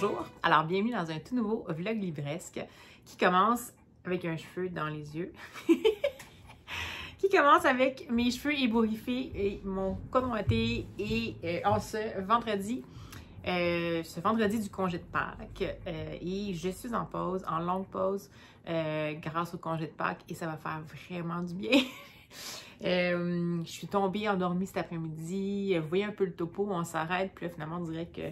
Bonjour, alors bienvenue dans un tout nouveau vlog livresque qui commence avec un cheveu dans les yeux, qui commence avec mes cheveux ébouriffés et mon coton et euh, en ce vendredi, euh, ce vendredi du congé de Pâques euh, et je suis en pause, en longue pause grâce au congé de Pâques et ça va faire vraiment du bien. je suis tombée endormie cet après-midi. Vous voyez un peu le topo, on s'arrête, puis là, finalement, on dirait que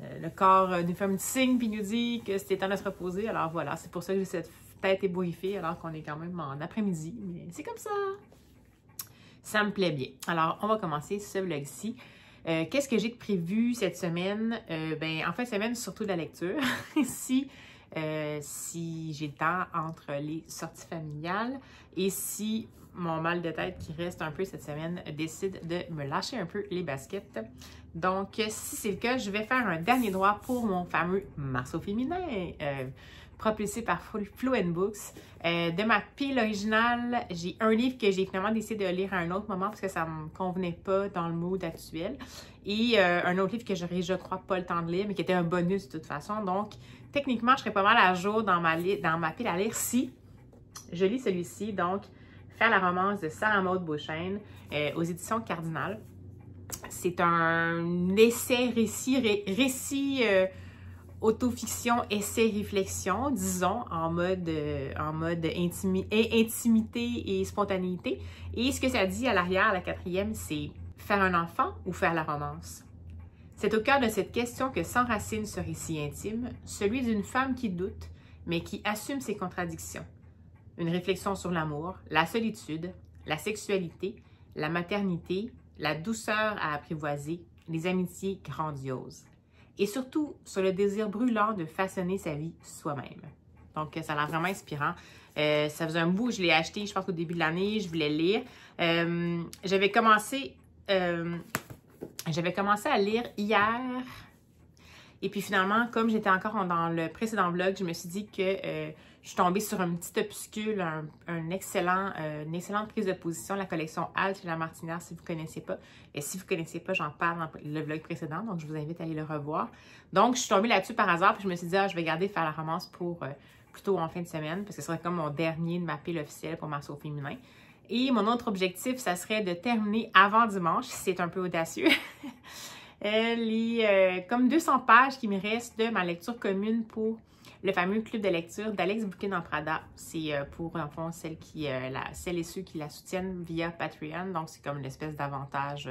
euh, le corps nous fait un petit signe puis nous dit que c'était temps de se reposer. Alors voilà, c'est pour ça que j'ai cette tête ébouriffée alors qu'on est quand même en après-midi. Mais c'est comme ça. Ça me plaît bien. Alors, on va commencer ce vlog-ci. Euh, qu'est-ce que j'ai de prévu cette semaine? Euh, ben, en fait, semaine, surtout de la lecture. si si j'ai le temps entre les sorties familiales et si mon mal de tête qui reste un peu cette semaine décide de me lâcher un peu les baskets. Donc, euh, si c'est le cas, je vais faire un dernier droit pour mon fameux marceau féminin, euh, propulsé par Fluent Books. Euh, de ma pile originale, j'ai un livre que j'ai finalement décidé de lire à un autre moment parce que ça ne me convenait pas dans le mood actuel. Et un autre livre que j'aurais, je crois, pas le temps de lire, mais qui était un bonus de toute façon. Donc, techniquement, je serais pas mal à jour dans ma, pile à lire si je lis celui-ci. Donc, Faire la romance de Sarah Maud Beauchesne aux éditions Cardinal. C'est un essai, récit, récit euh, autofiction, essai, réflexion, disons, en mode, euh, en mode intimité et spontanéité. Et ce que ça dit à l'arrière, la quatrième, c'est faire un enfant ou faire la romance. C'est au cœur de cette question que s'enracine ce récit intime, celui d'une femme qui doute, mais qui assume ses contradictions. Une réflexion sur l'amour, la solitude, la sexualité, la maternité, la douceur à apprivoiser, les amitiés grandioses et surtout sur le désir brûlant de façonner sa vie soi-même. Donc, ça a l'air vraiment inspirant. Euh, ça faisait un bout, je l'ai acheté, je pense au début de l'année, je voulais lire. Euh, j'avais commencé, euh, j'avais commencé à lire hier, et puis finalement, comme j'étais encore dans le précédent vlog, je me suis dit que euh, je suis tombée sur un petit opuscule, un, excellent, euh, une excellente prise de position, la collection Alt chez la Martinière, si vous ne connaissez pas. Et si vous ne connaissez pas, j'en parle dans le vlog précédent, donc je vous invite à aller le revoir. Donc, je suis tombée là-dessus par hasard, puis je me suis dit, ah, je vais garder faire la romance pour euh, plutôt en fin de semaine, parce que ce serait comme mon dernier de ma pile officielle pour ma féminin. Et mon autre objectif, ça serait de terminer avant dimanche, si c'est un peu audacieux. les euh, comme 200 pages qui me restent de ma lecture commune pour le fameux club de lecture d'Alex Bouquin en C'est euh, pour, en fond, celles, qui, euh, la, celles et ceux qui la soutiennent via Patreon. Donc, c'est comme une espèce d'avantage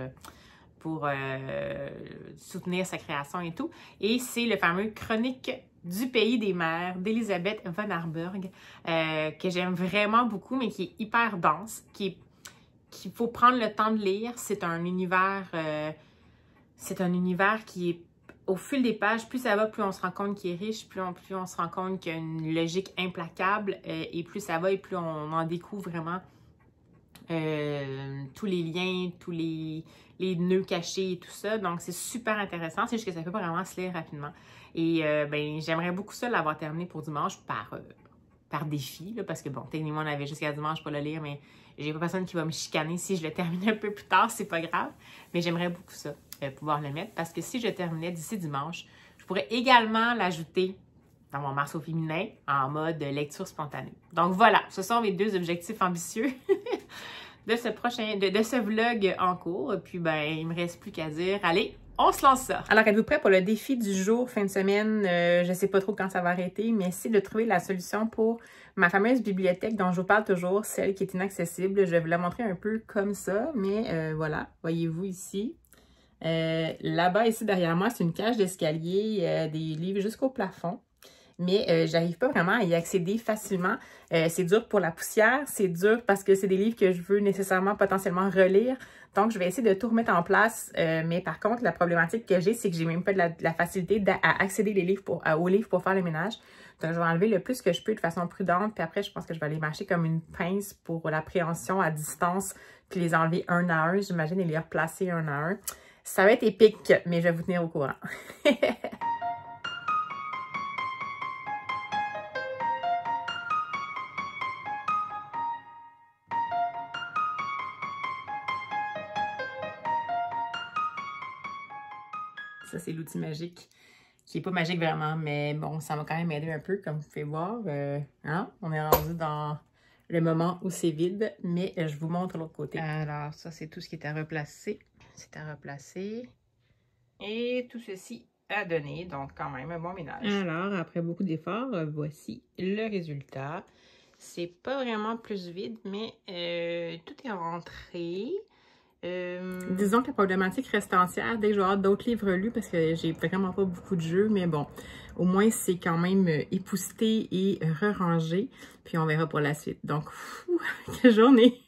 pour soutenir sa création et tout. Et c'est le fameux Chronique du pays des mères d'Elisabeth Von Arburg, que j'aime vraiment beaucoup, mais qui est hyper dense, qui qu'il faut prendre le temps de lire. C'est un univers c'est un univers qui est au fil des pages, plus ça va, plus on se rend compte qu'il est riche, plus on, plus on se rend compte qu'il y a une logique implacable, euh, et plus ça va, et plus on, en découvre vraiment euh, tous les liens, tous les, nœuds cachés et tout ça. Donc, c'est super intéressant, c'est juste que ça peut vraiment se lire rapidement. Et euh, ben, j'aimerais beaucoup ça l'avoir terminé pour dimanche par, par défi, parce que bon, techniquement, on avait jusqu'à dimanche pour le lire, mais j'ai pas personne qui va me chicaner si je le termine un peu plus tard, c'est pas grave. Mais j'aimerais beaucoup ça, euh, pouvoir le mettre, parce que si je terminais d'ici dimanche, je pourrais également l'ajouter dans mon marceau féminin en mode lecture spontanée. Donc voilà, ce sont mes deux objectifs ambitieux de ce prochain, de, ce vlog en cours. Puis ben, il me reste plus qu'à dire, allez, on se lance ça. Alors, êtes-vous prêt pour le défi du jour, fin de semaine? Euh, je ne sais pas trop quand ça va arrêter, mais c'est de trouver la solution pour ma fameuse bibliothèque dont je vous parle toujours, celle qui est inaccessible. Je vais vous la montrer un peu comme ça, mais euh, voilà, voyez-vous ici. Euh, là-bas, ici derrière moi, c'est une cage d'escalier, des livres jusqu'au plafond mais euh, j'arrive pas vraiment à y accéder facilement. Euh, c'est dur pour la poussière, c'est dur parce que c'est des livres que je veux nécessairement potentiellement relire. Donc, je vais essayer de tout remettre en place. Euh, mais par contre, la problématique que j'ai, c'est que j'ai même pas de la, facilité à accéder les livres pour, aux livres pour faire le ménage. Donc, je vais enlever le plus que je peux de façon prudente. Puis après, je pense que je vais aller mâcher comme une pince pour l'appréhension à distance. Puis les enlever un à un, j'imagine, et les replacer un à un. Ça va être épique, mais je vais vous tenir au courant. c'est l'outil magique qui n'est pas magique vraiment, mais bon, ça m'a quand même aidé un peu, comme vous pouvez voir. Euh, hein? On est rendu dans le moment où c'est vide, mais euh, je vous montre l'autre côté. Alors, ça, c'est tout ce qui est à replacer. C'est à replacer. Et tout ceci a donné, donc quand même un bon ménage. Alors, après beaucoup d'efforts, voici le résultat. C'est pas vraiment plus vide, mais euh, tout est rentré. Euh, Disons que la problématique reste entière dès que avoir d'autres livres lus parce que j'ai vraiment pas beaucoup de jeux, mais bon, au moins c'est quand même euh, épousseté et euh, rerangé Puis on verra pour la suite. Donc, quelle journée!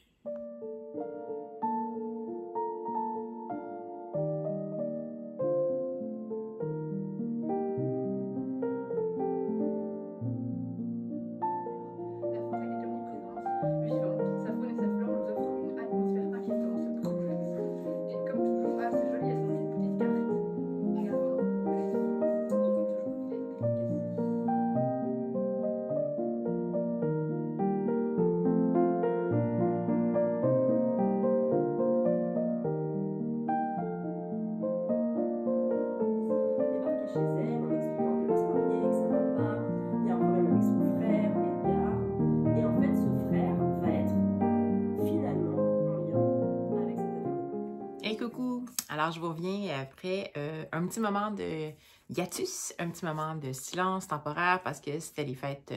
petit moment de hiatus, un petit moment de silence temporaire parce que c'était les fêtes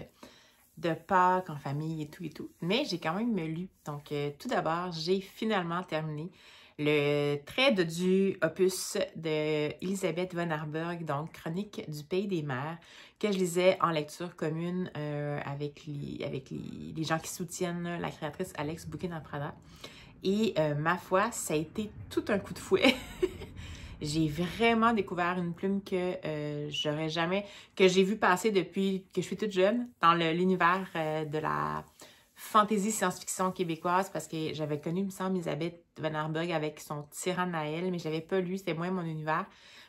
de Pâques en famille et tout et tout. Mais j'ai quand même lu. Donc, euh, tout d'abord, j'ai finalement terminé le trait du opus de Elisabeth von Arberg, donc Chronique du Pays des Mers, que je lisais en lecture commune euh, avec, les, avec les, gens qui soutiennent la créatrice Alex Bouquin-Prada. Et euh, ma foi, ça a été tout un coup de fouet. j'ai vraiment découvert une plume que euh, j'aurais jamais, que j'ai vu passer depuis que je suis toute jeune dans l'univers euh, de la fantasy science-fiction québécoise parce que j'avais connu, il me semble, Elisabeth Van Arburg avec son Tyran Naël, mais je l'avais pas lu, c'était moins mon univers.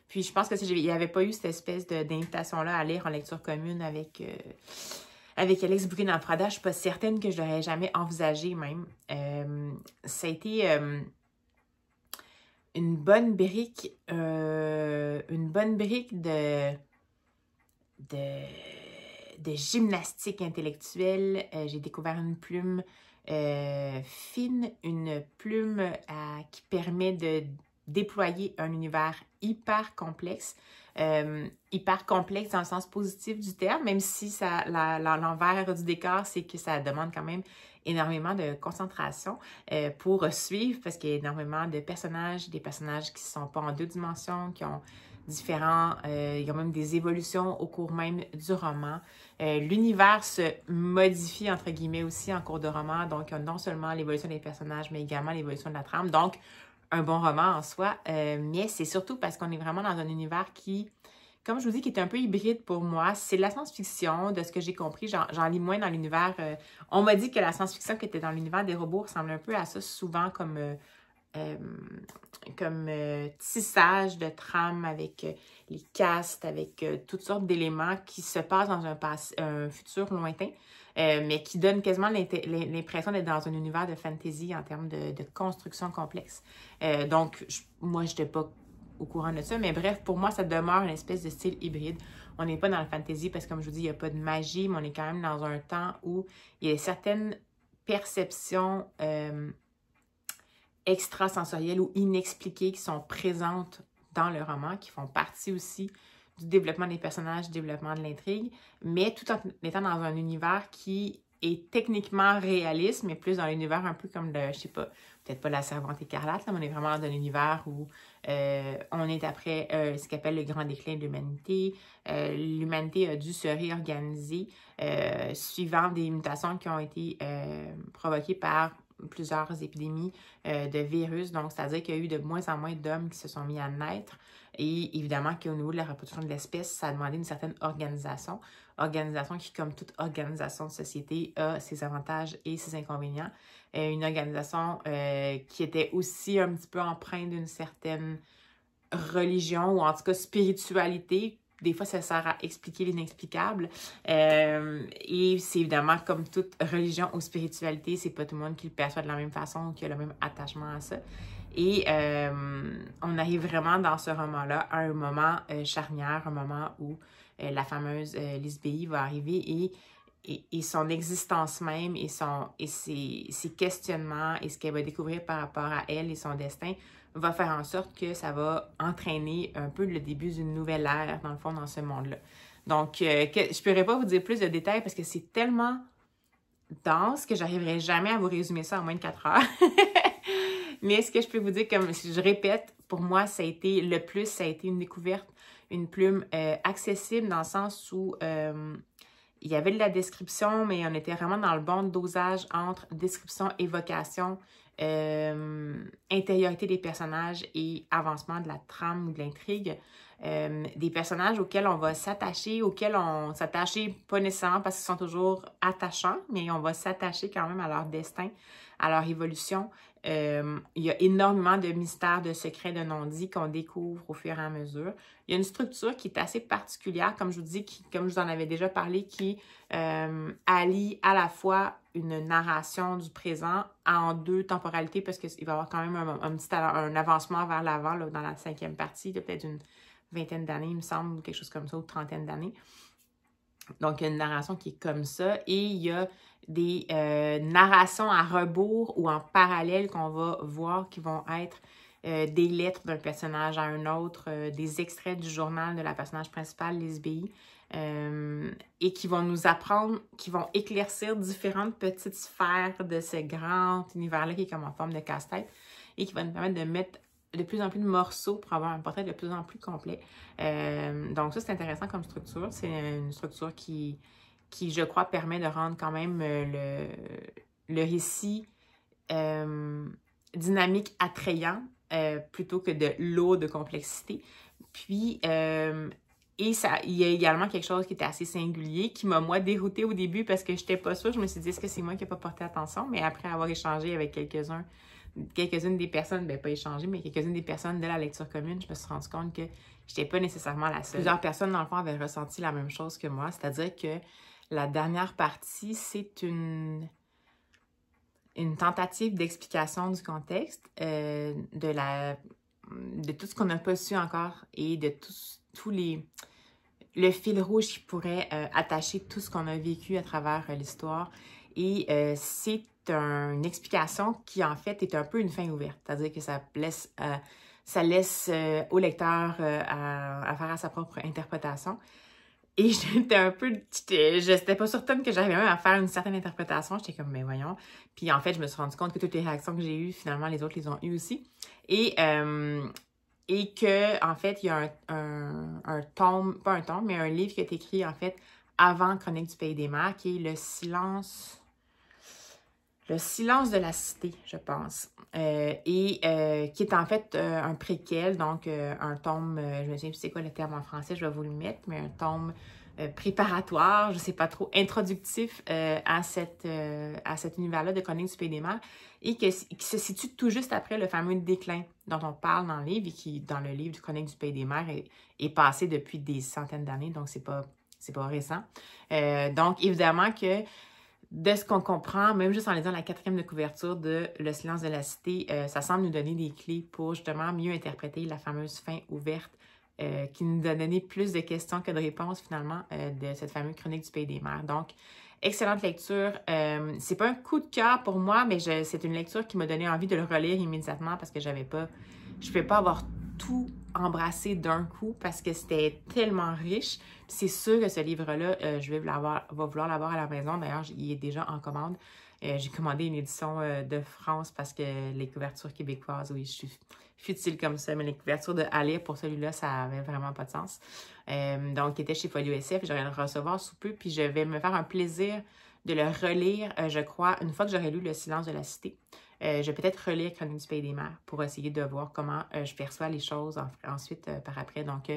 Puis je pense que si n'y avait pas eu cette espèce d'invitation-là à lire en lecture commune avec, euh, avec Alex Bouquin en Je je suis pas certaine que je l'aurais jamais envisagé même. ça a été une bonne brique, euh, une bonne brique de, de, gymnastique intellectuelle. Euh, j'ai découvert une plume euh, fine, une plume qui permet de déployer un univers hyper complexe euh, hyper complexe dans le sens positif du terme, même si ça, l'envers du décor, c'est que ça demande quand même énormément de concentration euh, pour suivre parce qu'il y a énormément de personnages, des personnages qui ne sont pas en deux dimensions, qui ont différents, il y a même des évolutions au cours même du roman. Euh, l'univers se modifie, entre guillemets, aussi en cours de roman, donc non seulement l'évolution des personnages, mais également l'évolution de la trame. Donc, un bon roman en soi, euh, mais c'est surtout parce qu'on est vraiment dans un univers qui, comme je vous dis, qui est un peu hybride pour moi. C'est la science-fiction, de ce que j'ai compris. J'en lis moins dans l'univers. Euh, on m'a dit que la science-fiction qui était dans l'univers des robots ressemble un peu à ça souvent comme. Euh, comme tissage de trames avec les castes, avec toutes sortes d'éléments qui se passent dans un futur lointain. Euh, mais qui donne quasiment l'impression d'être dans un univers de fantasy en termes de, construction complexe. Euh, donc, moi, je n'étais pas au courant de ça, mais bref, pour moi, ça demeure une espèce de style hybride. On n'est pas dans la fantasy parce que, comme je vous dis, il n'y a pas de magie, mais on est quand même dans un temps où il y a certaines perceptions euh, extrasensorielles ou inexpliquées qui sont présentes dans le roman, qui font partie aussi du développement des personnages, du développement de l'intrigue, mais tout en étant dans un univers qui est techniquement réaliste, mais plus dans l'univers un peu comme de, je sais pas, peut-être pas la servante écarlate, là, mais on est vraiment dans un univers où euh, on est après euh, ce qu'appelle le grand déclin de l'humanité. Euh, l'humanité a dû se réorganiser suivant des mutations qui ont été provoquées par plusieurs épidémies euh, de virus. Donc, c'est-à-dire qu'il y a eu de moins en moins d'hommes qui se sont mis à naître. Et évidemment qu'au niveau de la reproduction de l'espèce, ça a demandé une certaine organisation. Organisation qui, comme toute organisation de société, a ses avantages et ses inconvénients. Euh, une organisation euh, qui était aussi un petit peu empreinte d'une certaine religion ou en tout cas spiritualité des fois, ça sert à expliquer l'inexplicable. Euh, et c'est évidemment comme toute religion ou spiritualité, c'est pas tout le monde qui le perçoit de la même façon ou qui a le même attachement à ça. Et euh, on arrive vraiment dans ce roman-là à un moment euh, charnière, un moment où la fameuse Lisbée va arriver et, et, et, son existence même et, son, et ses, ses questionnements et ce qu'elle va découvrir par rapport à elle et son destin va faire en sorte que ça va entraîner un peu le début d'une nouvelle ère, dans le fond, dans ce monde-là. Donc, euh, je ne pourrais pas vous dire plus de détails parce que c'est tellement dense que j'arriverai jamais à vous résumer ça en moins de 4 heures. Mais ce que je peux vous dire, comme je répète, pour moi, ça a été le plus, ça a été une découverte, une plume euh, accessible dans le sens où euh, il y avait de la description, mais on était vraiment dans le bon dosage entre description et vocation. Euh, intériorité des personnages et avancement de la trame ou de l'intrigue. Euh, des personnages auxquels on va s'attacher, auxquels on s'attacher, pas nécessairement parce qu'ils sont toujours attachants, mais on va s'attacher quand même à leur destin, à leur évolution, euh, il y a énormément de mystères, de secrets, de non-dits qu'on découvre au fur et à mesure. Il y a une structure qui est assez particulière, comme je vous dis, comme je vous en avais déjà parlé, qui euh, allie à la fois une narration du présent en deux temporalités, parce qu'il va y avoir quand même un, petit un avancement vers l'avant dans la cinquième partie, peut-être une vingtaine d'années, il me semble, ou quelque chose comme ça, ou trentaine d'années. Donc, il y a une narration qui est comme ça et il y a des euh, narrations à rebours ou en parallèle qu'on va voir qui vont être euh, des lettres d'un personnage à un autre, euh, des extraits du journal de la personnage principale, B.I. et qui vont nous apprendre, qui vont éclaircir différentes petites sphères de ce grand univers-là qui est comme en forme de casse-tête et qui va nous permettre de mettre de plus en plus de morceaux pour avoir un portrait de plus en plus complet. Euh, donc ça, c'est intéressant comme structure. C'est une structure qui, qui, je crois, permet de rendre quand même euh, le, le récit euh, dynamique, attrayant, plutôt que de l'eau de complexité. Puis, et ça, il y a également quelque chose qui était assez singulier, qui m'a, moi, déroutée au début parce que je n'étais pas sûre. Je me suis dit, est-ce que c'est moi qui n'ai pas porté attention? Mais après avoir échangé avec quelques-uns quelques-unes des personnes, ben pas échangé, mais quelques-unes des personnes de la lecture commune, je me suis rendu compte que j'étais pas nécessairement la seule. Plusieurs personnes, dans le fond, avaient ressenti la même chose que moi, c'est-à-dire que la dernière partie, c'est une une tentative d'explication du contexte, euh, de, la, de tout ce qu'on n'a pas su encore et de tous tous les le fil rouge qui pourrait euh, attacher tout ce qu'on a vécu à travers euh, l'histoire. Et c'est une explication qui, en fait, est un peu une fin ouverte. C'est-à-dire que ça laisse, euh, ça laisse euh, au lecteur euh, à, faire à sa propre interprétation. Et j'étais un peu... Je n'étais pas certaine que j'arrivais même à faire une certaine interprétation. J'étais comme, mais voyons. Puis en fait, je me suis rendu compte que toutes les réactions que j'ai eues, finalement, les autres les ont eues aussi. Et, et que, en fait, il y a un, tome, pas un tome, mais un livre qui est écrit, en fait, avant Chronique du Pays des Mers, qui est Le silence le silence de la cité, je pense, euh, et euh, qui est en fait euh, un préquel, donc un tome, je me souviens c'est quoi le terme en français, je vais vous le mettre, mais un tome préparatoire, je ne sais pas trop, introductif à, à cet univers-là de Connex du Pays des Mers, et que, qui se situe tout juste après le fameux déclin dont on parle dans le livre et qui, dans le livre du Connect du Pays des Mers, est, est passé depuis des centaines d'années, donc c'est pas pas récent. donc, évidemment que de ce qu'on comprend, même juste en lisant la quatrième de couverture de Le silence de la cité, euh, ça semble nous donner des clés pour justement mieux interpréter la fameuse fin ouverte euh, qui nous a donné plus de questions que de réponses finalement euh, de cette fameuse chronique du Pays des Mers. Donc, excellente lecture. c'est pas un coup de cœur pour moi, mais c'est une lecture qui m'a donné envie de le relire immédiatement parce que j'avais pas, je pouvais pas avoir tout embrasser d'un coup parce que c'était tellement riche. C'est sûr que ce livre-là, euh, je vais va vouloir l'avoir à la maison. D'ailleurs, il est déjà en commande. Euh, j'ai commandé une édition euh, de France parce que les couvertures québécoises, oui, je suis futile comme ça, mais les couvertures de aller pour celui-là, ça avait vraiment pas de sens. donc, il était chez Folio SF, Je vais le recevoir sous peu, puis je vais me faire un plaisir de le relire, je crois, une fois que j'aurai lu Le silence de la cité. Euh, je vais peut-être relire Chronique du Pays des Mers pour essayer de voir comment euh, je perçois les choses ensuite euh, par après. Donc,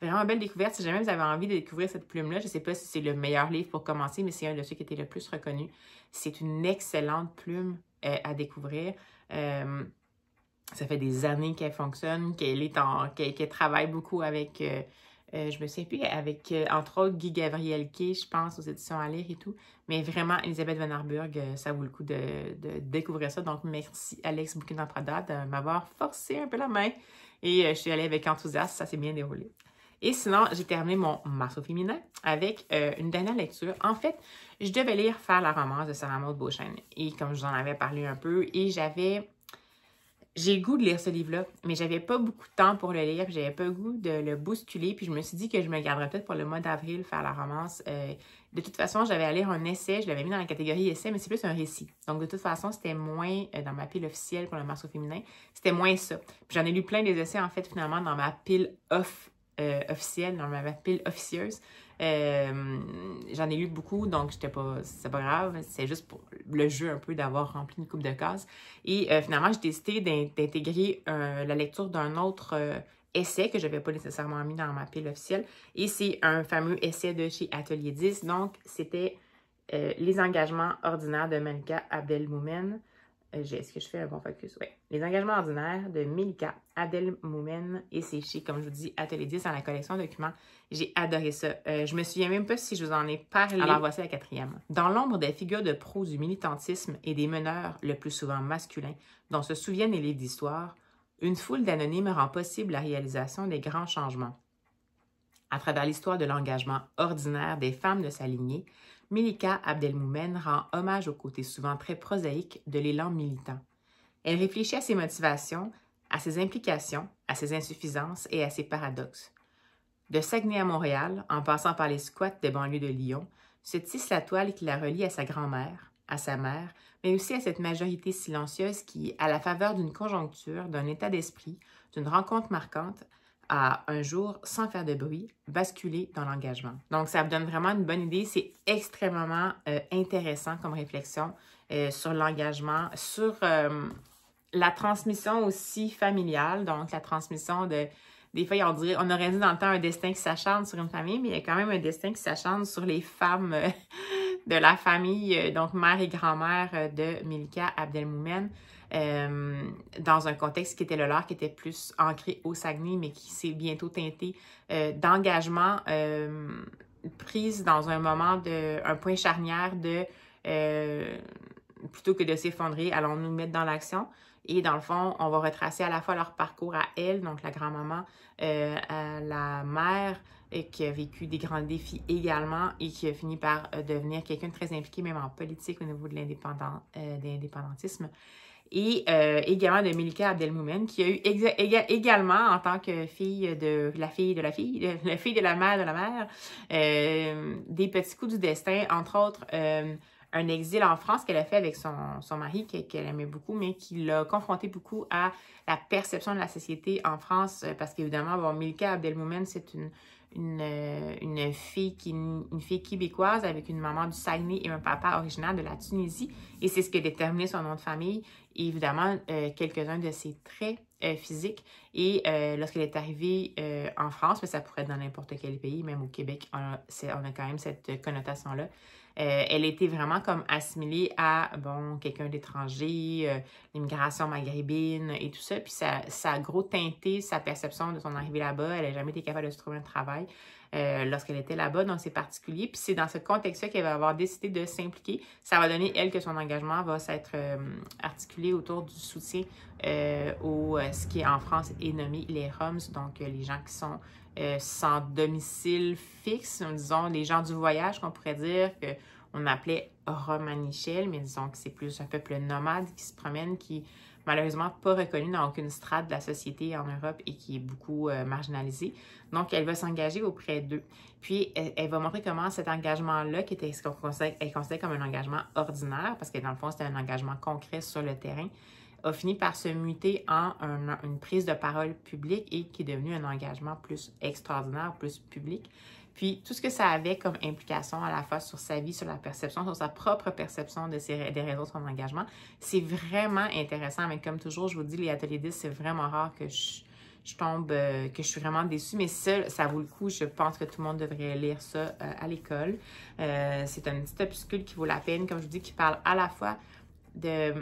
vraiment une belle découverte. Si jamais vous avez envie de découvrir cette plume-là, je ne sais pas si c'est le meilleur livre pour commencer, mais c'est un de ceux qui était le plus reconnu. C'est une excellente plume à découvrir. ça fait des années qu'elle fonctionne, qu'elle est en, qu'elle, travaille beaucoup avec euh, je me suis plus avec, euh, entre autres, Guy Gabriel Kay, je pense, aux éditions à lire et tout. Mais vraiment, Elisabeth Van Arburg, euh, ça vaut le coup de, découvrir ça. Donc, merci Alex bouquin prada de m'avoir forcé un peu la main. Et je suis allée avec enthousiasme, ça s'est bien déroulé. Et sinon, j'ai terminé mon marceau féminin avec une dernière lecture. En fait, je devais lire Faire la romance de Sarah Maud Beauchesne. Et comme je vous en avais parlé un peu, et j'avais j'ai le goût de lire ce livre-là, mais j'avais pas beaucoup de temps pour le lire, j'avais pas goût de le bousculer, puis je me suis dit que je me garderais peut-être pour le mois d'avril faire la romance. Euh, de toute façon, j'avais à lire un essai, je l'avais mis dans la catégorie essai, mais c'est plus un récit. Donc de toute façon, c'était moins euh, dans ma pile officielle pour le marceau féminin, c'était moins ça. Puis, j'en ai lu plein des essais en fait finalement dans ma pile off euh, officielle, dans ma pile officieuse. Euh, j'en ai lu beaucoup, donc j'étais pas, c'est pas grave. C'est juste pour le jeu un peu d'avoir rempli une coupe de cases. Et euh, finalement, j'ai décidé d'intégrer euh, la lecture d'un autre essai que je n'avais pas nécessairement mis dans ma pile officielle. Et c'est un fameux essai de chez Atelier 10. Donc, c'était Les engagements ordinaires de Malika Abdelmoumen. Euh, est-ce que je fais un bon focus? Oui. Les engagements ordinaires de Milka, Adel Moumen et ses comme je vous dis, Atelier 10 dans la collection documents. J'ai adoré ça. Euh, je me souviens même pas si je vous en ai parlé. Alors voici la quatrième. Dans l'ombre des figures de proue du militantisme et des meneurs, le plus souvent masculins, dont se souviennent les livres d'histoire, une foule d'anonymes rend possible la réalisation des grands changements. À travers l'histoire de l'engagement ordinaire des femmes de sa lignée, Melika Abdelmoumen rend hommage au côté souvent très prosaïque de l'élan militant. Elle réfléchit à ses motivations, à ses implications, à ses insuffisances et à ses paradoxes. De Saguenay à Montréal, en passant par les squats des banlieues de Lyon, se tisse la toile qui la relie à sa grand-mère, à sa mère, mais aussi à cette majorité silencieuse qui, à la faveur d'une conjoncture, d'un état d'esprit, d'une rencontre marquante, à un jour, sans faire de bruit, basculer dans l'engagement. Donc, ça me donne vraiment une bonne idée. C'est extrêmement euh, intéressant comme réflexion euh, sur l'engagement, sur euh, la transmission aussi familiale, donc la transmission de... Des fois, on, dirait, on aurait dit dans le temps un destin qui s'acharne sur une famille, mais il y a quand même un destin qui s'acharne sur les femmes de la famille, euh, donc mère et grand-mère euh, de Milka Abdelmoumen, euh, dans un contexte qui était le leur, qui était plus ancré au Saguenay, mais qui s'est bientôt teinté d'engagement prise dans un moment de, un point charnière de, plutôt que de s'effondrer, allons nous mettre dans l'action. Et dans le fond, on va retracer à la fois leur parcours à elle, donc la grand-maman, à la mère, et qui a vécu des grands défis également et qui a fini par euh, devenir quelqu'un de très impliqué, même en politique au niveau de euh, l'indépendantisme. Et euh, également de Milka Abdelmoumen, qui a eu également, en tant que fille de la fille de la fille, la fille de la mère de la mère, des petits coups du destin, entre autres un exil en France qu'elle a fait avec son, son mari, qu'elle aimait beaucoup, mais qui l'a confronté beaucoup à la perception de la société en France, parce qu'évidemment, Milka Abdelmoumen, c'est une, une, fille qui, une fille québécoise avec une maman du Saguenay et un papa originaire de la Tunisie. Et c'est ce qui a déterminé son nom de famille et évidemment euh, quelques-uns de ses traits euh, physiques. Et euh, lorsqu'elle est arrivée en France, mais ça pourrait être dans n'importe quel pays, même au Québec, on a quand même cette connotation-là. Euh, elle était vraiment comme assimilée à, bon, quelqu'un d'étranger, euh, l'immigration maghrébine et tout ça. Puis ça, a gros teinté sa perception de son arrivée là-bas. Elle n'a jamais été capable de se trouver un travail euh, lorsqu'elle était là-bas, donc c'est particulier. Puis c'est dans ce contexte-là qu'elle va avoir décidé de s'impliquer. Ça va donner, elle, que son engagement va s'être articulé autour du soutien au ce qui en France est nommé les ROMS, donc les gens qui sont euh, sans domicile fixe, disons les gens du voyage qu'on pourrait dire qu'on appelait romanichel, mais disons que c'est plus un peuple nomade qui se promène, qui malheureusement pas reconnu dans aucune strate de la société en Europe et qui est beaucoup euh, marginalisé. Donc, elle va s'engager auprès d'eux. Puis, elle, va montrer comment cet engagement-là, qui était ce qu'on considère, considère comme un engagement ordinaire, parce que dans le fond, c'était un engagement concret sur le terrain, a fini par se muter en une prise de parole publique et qui est devenu un engagement plus extraordinaire, plus public. Puis tout ce que ça avait comme implication à la fois sur sa vie, sur la perception, sur sa propre perception de des réseaux de son engagement, c'est vraiment intéressant. Mais comme toujours, je vous dis, les ateliers 10, c'est vraiment rare que je, tombe, euh, que je suis vraiment déçue. Mais ça, ça vaut le coup. Je pense que tout le monde devrait lire ça euh, à l'école. Euh, c'est un petit opuscule qui vaut la peine, comme je vous dis, qui parle à la fois de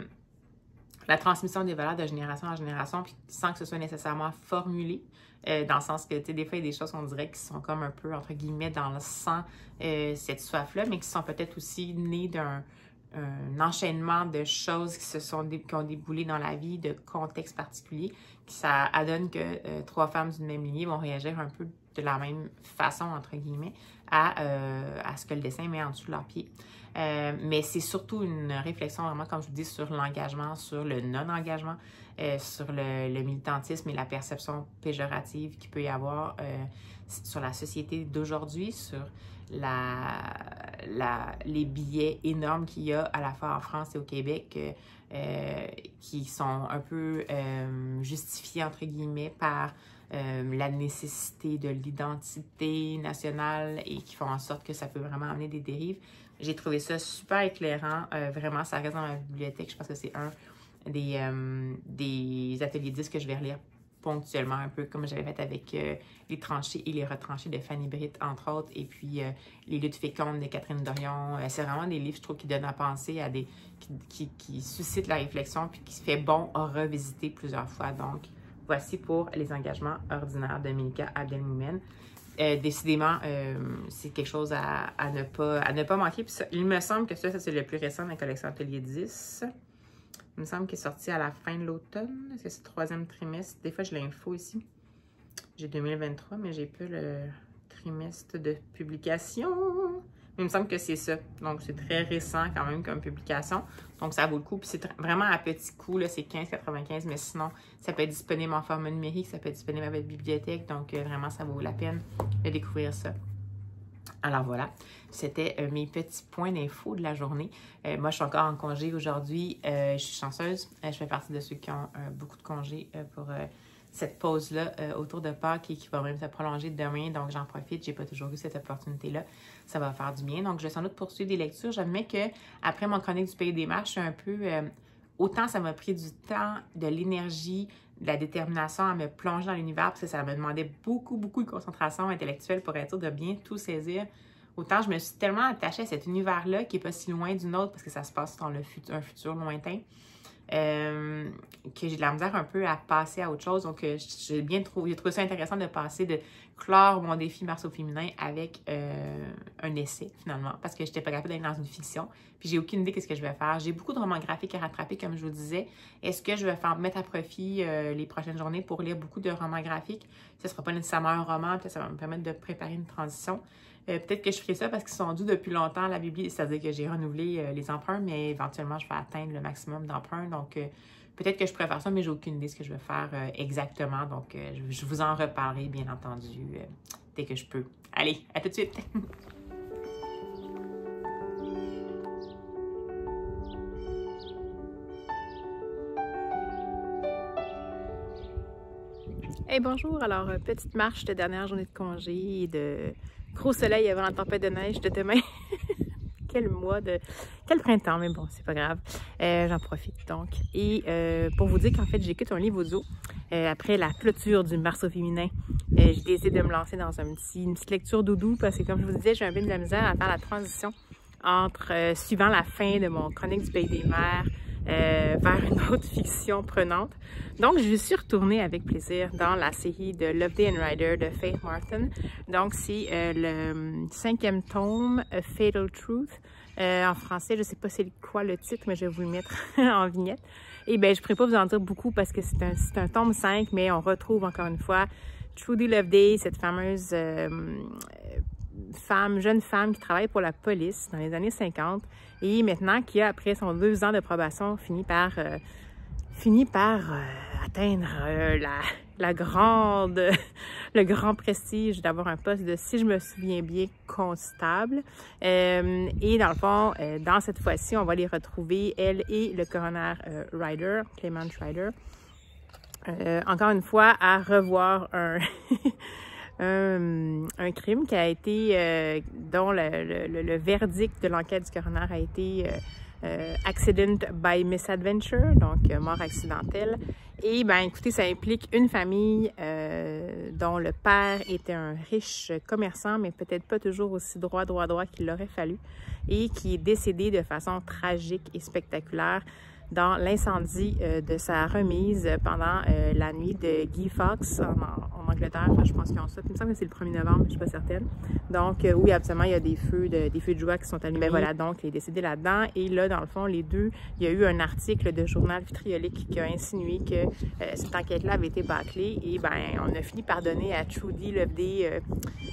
la transmission des valeurs de génération en génération, puis sans que ce soit nécessairement formulé, euh, dans le sens que, tu des fois, il y a des choses qu'on dirait qui sont comme un peu, entre guillemets, dans le sang, euh, cette soif-là, mais qui sont peut-être aussi nées d'un enchaînement de choses qui se sont qui ont déboulé dans la vie, de contextes particuliers, qui ça adonne que euh, trois femmes d'une même lignée vont réagir un peu de la même façon, entre guillemets, à, à ce que le dessin met en dessous de leurs pieds. Euh, mais c'est surtout une réflexion vraiment, comme je vous dis, sur l'engagement, sur le non-engagement, euh, sur le, militantisme et la perception péjorative qu'il peut y avoir euh, sur la société d'aujourd'hui, sur la, la, les billets énormes qu'il y a à la fois en France et au Québec qui sont un peu justifiés, entre guillemets, par euh, la nécessité de l'identité nationale et qui font en sorte que ça peut vraiment amener des dérives. J'ai trouvé ça super éclairant. Euh, vraiment, ça reste dans ma bibliothèque. Je pense que c'est un des, euh, des ateliers 10 que je vais relire ponctuellement, un peu comme j'avais fait avec les tranchées et les retranchées de Fanny Britt, entre autres, et puis les luttes fécondes de Catherine Dorion. c'est vraiment des livres, je trouve, qui donnent à penser, à des, qui, qui, qui suscitent la réflexion, puis qui se fait bon à revisiter plusieurs fois. Donc, Voici pour les engagements ordinaires de Milka Abdelmoumen. Euh, décidément, euh, c'est quelque chose à, ne pas, manquer. il me semble que ça, c'est le plus récent de la collection Atelier 10. Il me semble qu'il est sorti à la fin de l'automne. C'est ce c'est troisième trimestre? Des fois, j'ai l'info ici. J'ai 2023, mais j'ai plus le trimestre de publication. Il me semble que c'est ça. Donc, c'est très récent quand même comme publication. Donc, ça vaut le coup. Puis, c'est vraiment à petit coût. Là, c'est 15,95. Mais sinon, ça peut être disponible en format numérique. Ça peut être disponible à votre bibliothèque. Donc, euh, vraiment, ça vaut la peine de découvrir ça. Alors voilà, c'était euh, mes petits points d'info de la journée. Euh, moi, je suis encore en congé aujourd'hui. je suis chanceuse. je fais partie de ceux qui ont beaucoup de congés pour cette pause-là euh, autour de Pâques et qui va même se prolonger demain. Donc, j'en profite. J'ai pas toujours eu cette opportunité-là. Ça va faire du bien. Donc, je vais sans doute poursuivre des lectures. J'admets que après mon chronique du Pays des Marches, je suis un peu... Euh, autant ça m'a pris du temps, de l'énergie, de la détermination à me plonger dans l'univers parce que ça me demandait beaucoup, beaucoup de concentration intellectuelle pour être sûr de bien tout saisir. Autant je me suis tellement attachée à cet univers-là qui n'est pas si loin d'une autre, parce que ça se passe dans le futur, un futur lointain euh, que j'ai de la misère un peu à passer à autre chose. Donc, euh, j'ai bien trouvé, trouvé ça intéressant de passer de clore mon défi Mars féminin avec euh, un essai, finalement, parce que je n'étais pas capable d'aller dans une fiction. Puis, j'ai aucune idée de ce que je vais faire. J'ai beaucoup de romans graphiques à rattraper, comme je vous disais. Est-ce que je vais faire mettre à profit les prochaines journées pour lire beaucoup de romans graphiques? Ce ne sera pas nécessairement un roman, peut-être ça va me permettre de préparer une transition. Euh, peut-être que je ferai ça parce qu'ils sont dus depuis longtemps à la Bible, c'est-à-dire que j'ai renouvelé euh, les emprunts, mais éventuellement, je vais atteindre le maximum d'emprunts. Donc, euh, peut-être que je pourrais faire ça, mais j'ai aucune idée de ce que je vais faire exactement. Donc, je vous en reparlerai, bien entendu, dès que je peux. Allez, à tout de suite! Hey, bonjour! Alors, petite marche de dernière journée de congé et de Gros soleil avant la tempête de neige de demain. quel mois de... Quel printemps, mais bon, c'est pas grave. Euh, j'en profite donc. Et euh, pour vous dire qu'en fait, j'écoute un livre audio. Euh, après la clôture du Marceau féminin, j'ai décidé de me lancer dans une petite lecture doudou parce que, comme je vous disais, j'ai un peu de la misère à faire la transition entre suivant la fin de mon chronique du Pays des Mers euh, vers une autre fiction prenante. Donc, je suis retournée avec plaisir dans la série de Love and Rider de Faith Martin. Donc, c'est euh, le hum, cinquième tome, A Fatal Truth. Euh, en français, je ne sais pas c'est quoi le titre, mais je vais vous le mettre en vignette. Et bien, je ne pourrais pas vous en dire beaucoup parce que c'est un, un tome 5, mais on retrouve encore une fois Trudy Loveday, cette fameuse euh, hum, femme, jeune femme qui travaille pour la police dans les années 50 et maintenant qui a, après son deux ans de probation, finit par, euh, par euh, atteindre euh, la, la, grande, le grand prestige d'avoir un poste de, si je me souviens bien, constable. et dans le fond, dans cette fois-ci, on va les retrouver, elle et le coroner Ryder, Clement Ryder. encore une fois, à revoir un... un, un, crime qui a été, euh, dont le, verdict de l'enquête du coroner a été euh, euh, accident by misadventure, donc mort accidentelle. Et ben écoutez, ça implique une famille dont le père était un riche commerçant, mais peut-être pas toujours aussi droit, droit, droit qu'il l'aurait fallu, et qui est décédé de façon tragique et spectaculaire dans l'incendie euh, de sa remise pendant euh, la nuit de Guy Fawkes en, Angleterre. Je pense qu'ils ont ça. Il me semble que c'est le 1er novembre, je ne suis pas certaine. Donc, euh, oui, absolument, il y a des feux de, des feux de joie qui sont allumés. Ben voilà, donc, il est décédé là-dedans. Et là, dans le fond, les deux, il y a eu un article de journal vitriolique qui a insinué que cette enquête-là avait été bâclée. Et ben, on a fini par donner à Trudy Loveday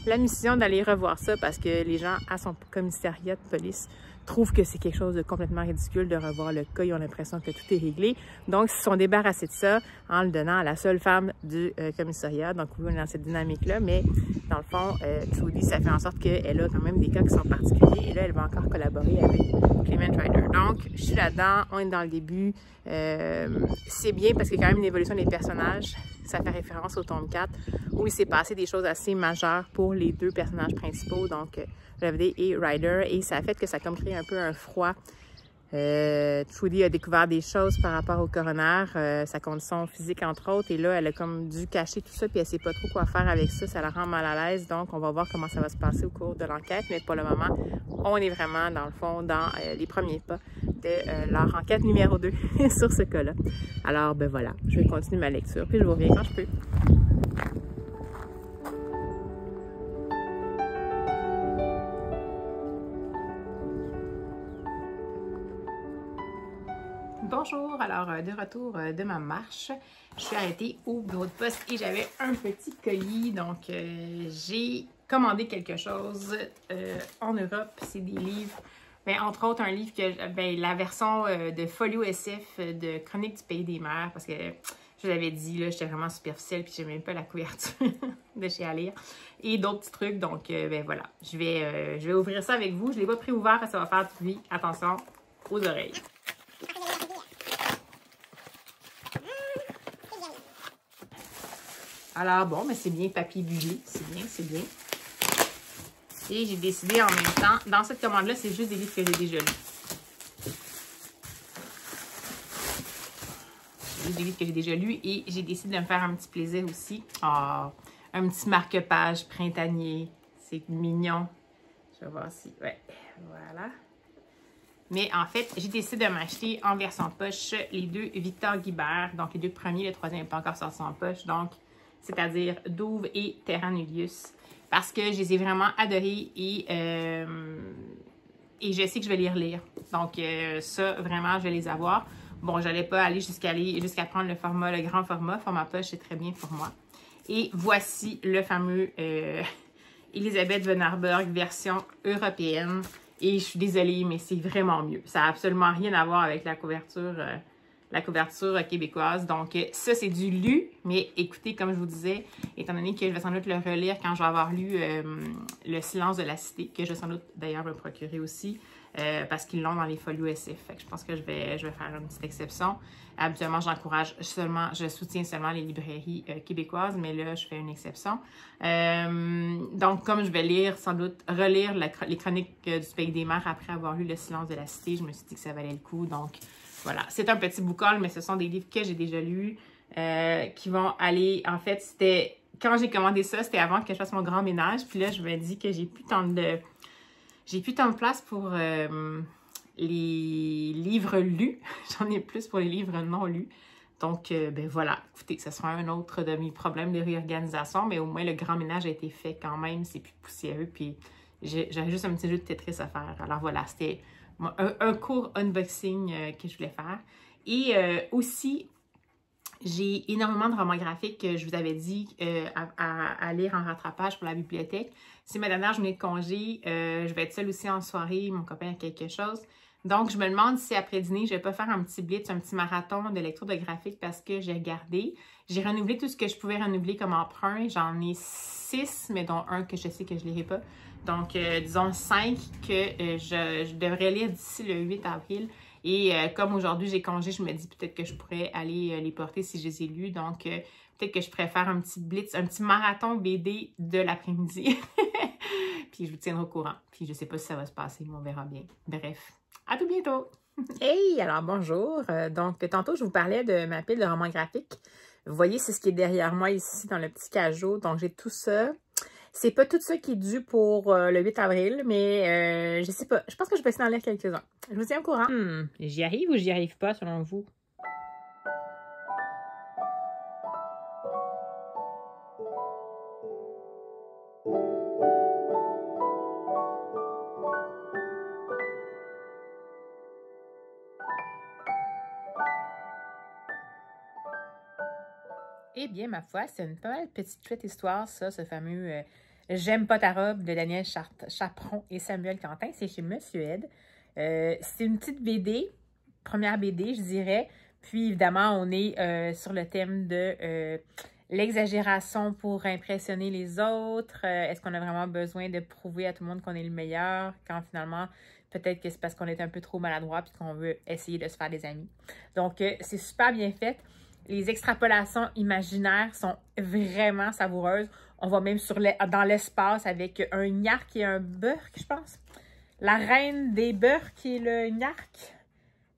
la mission d'aller revoir ça parce que les gens à son commissariat de police trouve que c'est quelque chose de complètement ridicule de revoir le cas. Ils ont l'impression que tout est réglé. Donc, ils se sont débarrassés de ça en le donnant à la seule femme du euh, commissariat. Donc, oui, on est dans cette dynamique-là, mais dans le fond, euh, Trudy, ça fait en sorte qu'elle a quand même des cas qui sont particuliers. Et là, elle va encore collaborer avec Clement Ryder. Donc, je suis là-dedans. On est dans le début. Euh, c'est bien parce qu'il y a quand même une évolution des personnages ça fait référence au tome 4, où il s'est passé des choses assez majeures pour les deux personnages principaux, donc Loveday euh, et Ryder, et ça a fait que ça a comme créé un peu un froid euh, Trudy a découvert des choses par rapport au coroner, euh, sa condition physique entre autres, et là, elle a comme dû cacher tout ça, puis elle sait pas trop quoi faire avec ça, ça la rend mal à l'aise, donc on va voir comment ça va se passer au cours de l'enquête, mais pour le moment, on est vraiment, dans le fond, dans euh, les premiers pas de euh, leur enquête numéro 2 sur ce cas-là. Alors, ben voilà, je vais continuer ma lecture, puis je vous reviens quand je peux. Bonjour, alors euh, de retour euh, de ma marche, je suis arrêtée au bureau de poste et j'avais un petit colis, donc euh, j'ai commandé quelque chose en Europe, c'est des livres, ben, entre autres un livre que, ben, la version de Folio SF de Chronique du Pays des Mers, parce que je vous avais dit, là, j'étais vraiment superficielle puis j'aimais pas la couverture de chez Alire. Et d'autres petits trucs, donc ben voilà, je vais, je vais ouvrir ça avec vous, je l'ai pas pris ouvert ça va faire du bruit, attention aux oreilles. Alors, bon, mais c'est bien papier bullé. C'est bien, c'est bien. Et j'ai décidé en même temps, dans cette commande-là, c'est juste des livres que j'ai déjà lus. Juste des livres que j'ai déjà lus et j'ai décidé de me faire un petit plaisir aussi. Ah, un petit marque-page printanier. C'est mignon. Je vais voir si... Ouais, voilà. Mais en fait, j'ai décidé de m'acheter en version poche les deux Victor Guibert. Donc, les deux premiers, le troisième n'est pas encore sorti en poche. Donc, c'est-à-dire Dove et Terranulius, parce que je les ai vraiment adorés et, euh, et je sais que je vais les relire. Donc euh, ça, vraiment, je vais les avoir. Bon, je n'allais pas aller jusqu'à jusqu'à prendre le format, le grand format. Format poche, c'est très bien pour moi. Et voici le fameux euh, Elisabeth Von Arberg version européenne. Et je suis désolée, mais c'est vraiment mieux. Ça n'a absolument rien à voir avec la couverture la couverture québécoise. Donc, euh, ça, c'est du lu, mais écoutez, comme je vous disais, étant donné que je vais sans doute le relire quand je vais avoir lu euh, Le silence de la cité, que je vais sans doute d'ailleurs me procurer aussi, euh, parce qu'ils l'ont dans les folios SF. Fait que je pense que je vais, je vais faire une petite exception. Habituellement, j'encourage seulement, je soutiens seulement les librairies québécoises, mais là, je fais une exception. donc, comme je vais lire, sans doute, relire les chroniques du Pays des Mers après avoir lu Le silence de la cité, je me suis dit que ça valait le coup. Donc, voilà, c'est un petit boucol, mais ce sont des livres que j'ai déjà lus, euh, qui vont aller... En fait, c'était... Quand j'ai commandé ça, c'était avant que je fasse mon grand ménage. Puis là, je me dis que j'ai plus tant de... J'ai plus tant de place pour euh, les livres lus. J'en ai plus pour les livres non lus. Donc, euh, ben voilà. Écoutez, ce sera un autre de mes problèmes de réorganisation, mais au moins, le grand ménage a été fait quand même. C'est plus poussiéreux, puis j'avais juste un petit jeu de Tetris à faire. Alors voilà, c'était un, court unboxing euh, que je voulais faire. Et euh, aussi, j'ai énormément de romans graphiques que je vous avais dit euh, à, lire en rattrapage pour la bibliothèque. C'est ma dernière journée de congé. je vais être seule aussi en soirée. Mon copain a quelque chose. Donc, je me demande si après dîner, je vais pas faire un petit blitz, un petit marathon de lecture de graphique parce que j'ai gardé. J'ai renouvelé tout ce que je pouvais renouveler comme emprunt. J'en ai six, mais dont un que je sais que je ne lirai pas. Donc, euh, disons 5 que euh, je, devrais lire d'ici le 8 avril. Et euh, comme aujourd'hui, j'ai congé, je me dis peut-être que je pourrais aller les porter si je les ai lus. Donc, peut-être que je préfère un petit blitz, un petit marathon BD de l'après-midi. Puis je vous tiendrai au courant. Puis je ne sais pas si ça va se passer, mais on verra bien. Bref, à tout bientôt! hey! Alors, bonjour! donc, tantôt, je vous parlais de ma pile de romans graphiques. Vous voyez, c'est ce qui est derrière moi ici dans le petit cajot. Donc, j'ai tout ça. C'est pas tout ça qui est dû pour euh, le 8 avril, mais euh, je sais pas. Je pense que je vais essayer d'en lire quelques-uns. Je vous tiens au courant. Hmm. j'y arrive ou j'y arrive pas selon vous? Eh bien, ma foi, c'est une pas mal petite chouette histoire, ça, ce fameux euh, J'aime pas ta robe de Daniel Chaperon et Samuel Quentin. C'est chez Monsieur Ed. Euh, c'est une petite BD, première BD, je dirais. Puis, évidemment, on est euh, sur le thème de l'exagération pour impressionner les autres? Est-ce qu'on a vraiment besoin de prouver à tout le monde qu'on est le meilleur quand finalement, peut-être que c'est parce qu'on est un peu trop maladroit puis qu'on veut essayer de se faire des amis? Donc, c'est super bien fait. Les extrapolations imaginaires sont vraiment savoureuses. On va même sur dans l'espace avec un nyark et un burk, je pense. La reine des burks et le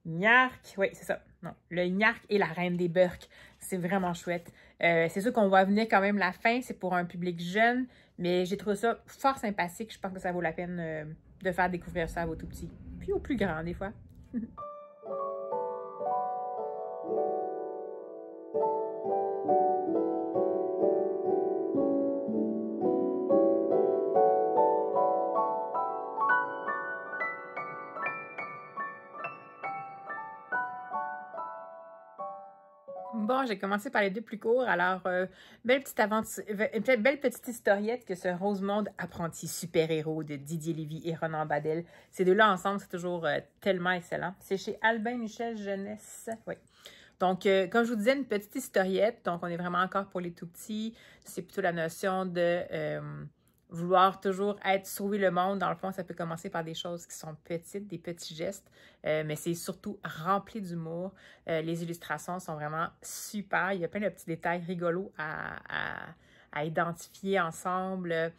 nyark. oui, c'est ça. Non, le nyark et la reine des burks. C'est vraiment chouette. Euh, c'est sûr qu'on va venir quand même la fin. C'est pour un public jeune, mais j'ai trouvé ça fort sympathique. Je pense que ça vaut la peine euh, de faire découvrir ça à vos tout petits. Puis aux plus grands, des fois. Bon, j'ai commencé par les deux plus courts. Alors, euh, belle, petite aventure, euh, belle petite historiette que ce Rosemonde apprenti super-héros de Didier Lévy et Ronan Badel. Ces deux-là ensemble, c'est toujours euh, tellement excellent. C'est chez Albin Michel Jeunesse. Oui. Donc, comme je vous disais, une petite historiette. Donc, on est vraiment encore pour les tout-petits. C'est plutôt la notion de vouloir toujours être sauver le monde, dans le fond, ça peut commencer par des choses qui sont petites, des petits gestes, euh, mais c'est surtout rempli d'humour. Euh, les illustrations sont vraiment super. Il y a plein de petits détails rigolos à identifier ensemble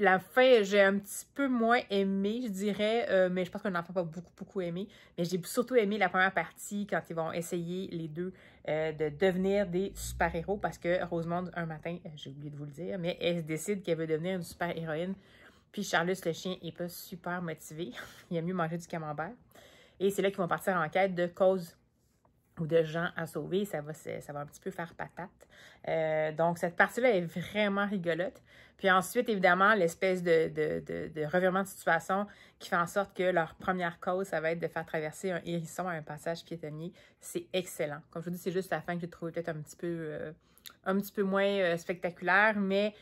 la fin, j'ai un petit peu moins aimé, je dirais, euh, mais je pense qu'on enfant fait pas beaucoup, beaucoup aimé. Mais j'ai surtout aimé la première partie quand ils vont essayer, les deux, euh, de devenir des super-héros parce que Rosemonde, un matin, euh, j'ai oublié de vous le dire, mais elle décide qu'elle veut devenir une super-héroïne. Puis Charlus, le chien, n'est pas super motivé. Il a mieux manger du camembert. Et c'est là qu'ils vont partir en quête de cause ou de gens à sauver, ça va, ça va un petit peu faire patate. Euh, donc, cette partie-là est vraiment rigolote. Puis ensuite, évidemment, l'espèce de, revirement de situation qui fait en sorte que leur première cause, ça va être de faire traverser un hérisson à un passage piétonnier. C'est excellent. Comme je vous dis, c'est juste la fin que j'ai trouvé peut-être un petit peu... Euh, moins euh, spectaculaire, mais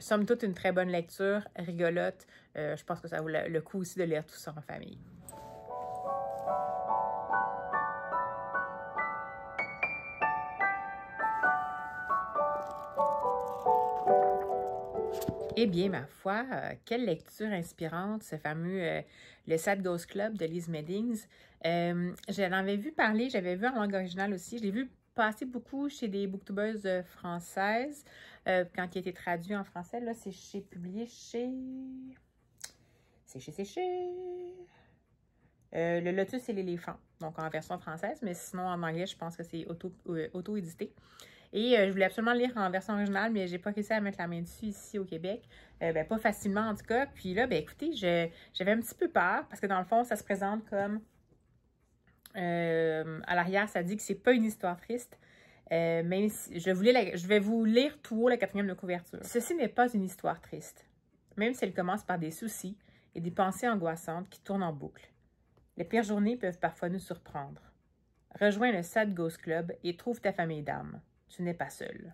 somme toute une très bonne lecture, rigolote. je pense que ça vaut le coup aussi de lire tout ça en famille. Eh bien, ma foi, euh, quelle lecture inspirante, ce fameux euh, Le Sad Ghost Club de Liz Meddings. Euh, J'en avais vu parler, j'avais vu en langue originale aussi. Je l'ai vu passer beaucoup chez des booktubeuses françaises quand il a été traduit en français. Là, c'est chez publié chez. C'est chez, c'est chez. le lotus et l'éléphant, donc en version française, mais sinon en anglais, je pense que c'est auto-édité. auto auto édité et euh, je voulais absolument lire en version originale, mais j'ai pas réussi à mettre la main dessus ici au Québec. Euh, ben, pas facilement en tout cas. Puis là, ben écoutez, j'avais un petit peu peur parce que dans le fond, ça se présente comme euh, à l'arrière, ça dit que c'est pas une histoire triste. Mais je voulais je vais vous lire tout haut la quatrième de couverture. Ceci n'est pas une histoire triste, même si elle commence par des soucis et des pensées angoissantes qui tournent en boucle. Les pires journées peuvent parfois nous surprendre. Rejoins le Sad Ghost Club et trouve ta famille d'âme tu n'es pas seul.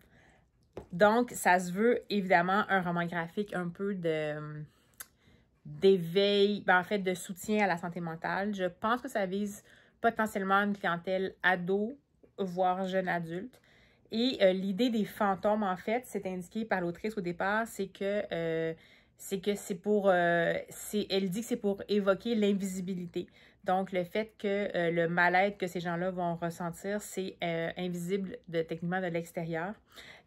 Donc, ça se veut évidemment un roman graphique un peu de hum, d'éveil, ben, en fait de soutien à la santé mentale. Je pense que ça vise potentiellement une clientèle ado, voire jeune adulte. Et euh, l'idée des fantômes, en fait, c'est indiqué par l'autrice au départ, c'est que euh, c'est que c'est pour, euh, elle dit que c'est pour évoquer l'invisibilité. Donc, le fait que euh, le mal-être que ces gens-là vont ressentir, c'est euh, invisible techniquement de l'extérieur.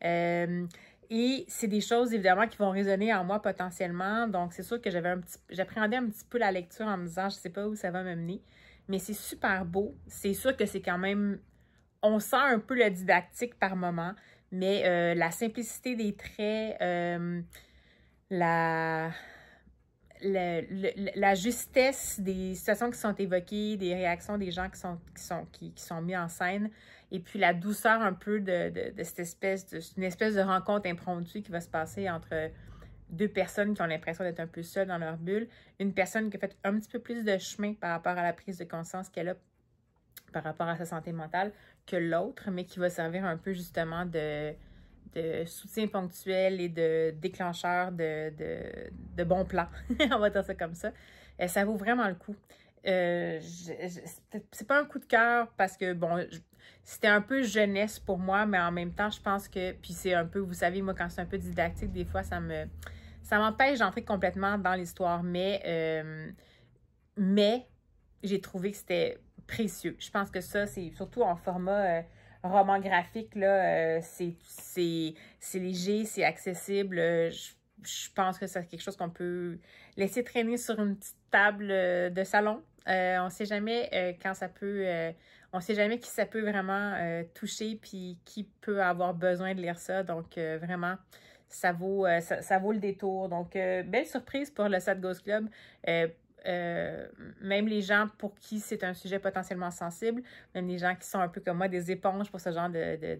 Euh, et c'est des choses, évidemment, qui vont résonner en moi potentiellement. Donc, c'est sûr que j'avais un petit... J'appréhendais un petit peu la lecture en me disant, je ne sais pas où ça va m'amener. Mais c'est super beau. C'est sûr que c'est quand même... On sent un peu le didactique par moment, mais la simplicité des traits, la la justesse des situations qui sont évoquées, des réactions des gens qui sont, qui sont, qui, sont mis en scène, et puis la douceur un peu de, cette espèce, de, une espèce de rencontre impromptue qui va se passer entre deux personnes qui ont l'impression d'être un peu seules dans leur bulle, une personne qui a fait un petit peu plus de chemin par rapport à la prise de conscience qu'elle a par rapport à sa santé mentale que l'autre, mais qui va servir un peu justement de, de soutien ponctuel et de déclencheur de, de, bons plans. On va dire ça comme ça. Euh, ça vaut vraiment le coup. Euh, c'est pas un coup de cœur parce que, bon, c'était un peu jeunesse pour moi, mais en même temps, je pense que, puis c'est un peu, vous savez, moi, quand c'est un peu didactique, des fois, ça me, ça m'empêche d'entrer complètement dans l'histoire, mais, euh, mais j'ai trouvé que c'était précieux. Je pense que ça, c'est surtout en format roman graphique, là, euh, c'est léger, c'est accessible. Euh, je, pense que c'est quelque chose qu'on peut laisser traîner sur une petite table euh, de salon. on sait jamais quand ça peut... on sait jamais qui ça peut vraiment toucher puis qui peut avoir besoin de lire ça. Donc, vraiment, ça vaut, ça, ça, vaut le détour. Donc, belle surprise pour le Sad Ghost Club. Euh, même les gens pour qui c'est un sujet potentiellement sensible, même les gens qui sont un peu comme moi des éponges pour ce genre de,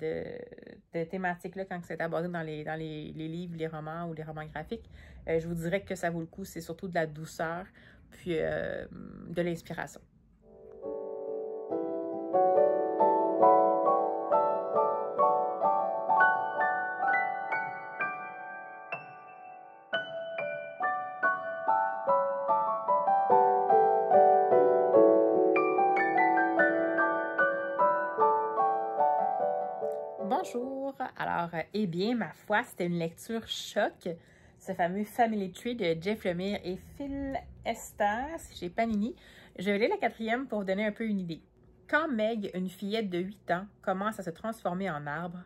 de, thématiques-là quand c'est abordé dans, les, dans les, livres, les romans ou les romans graphiques, euh, je vous dirais que ça vaut le coup. C'est surtout de la douceur puis euh, de l'inspiration. Eh bien, ma foi, c'était une lecture choc. Ce fameux Family Tree de Jeff Lemire et Phil Esther, chez Panini. Je vais lire la quatrième pour vous donner un peu une idée. Quand Meg, une fillette de 8 ans, commence à se transformer en arbre,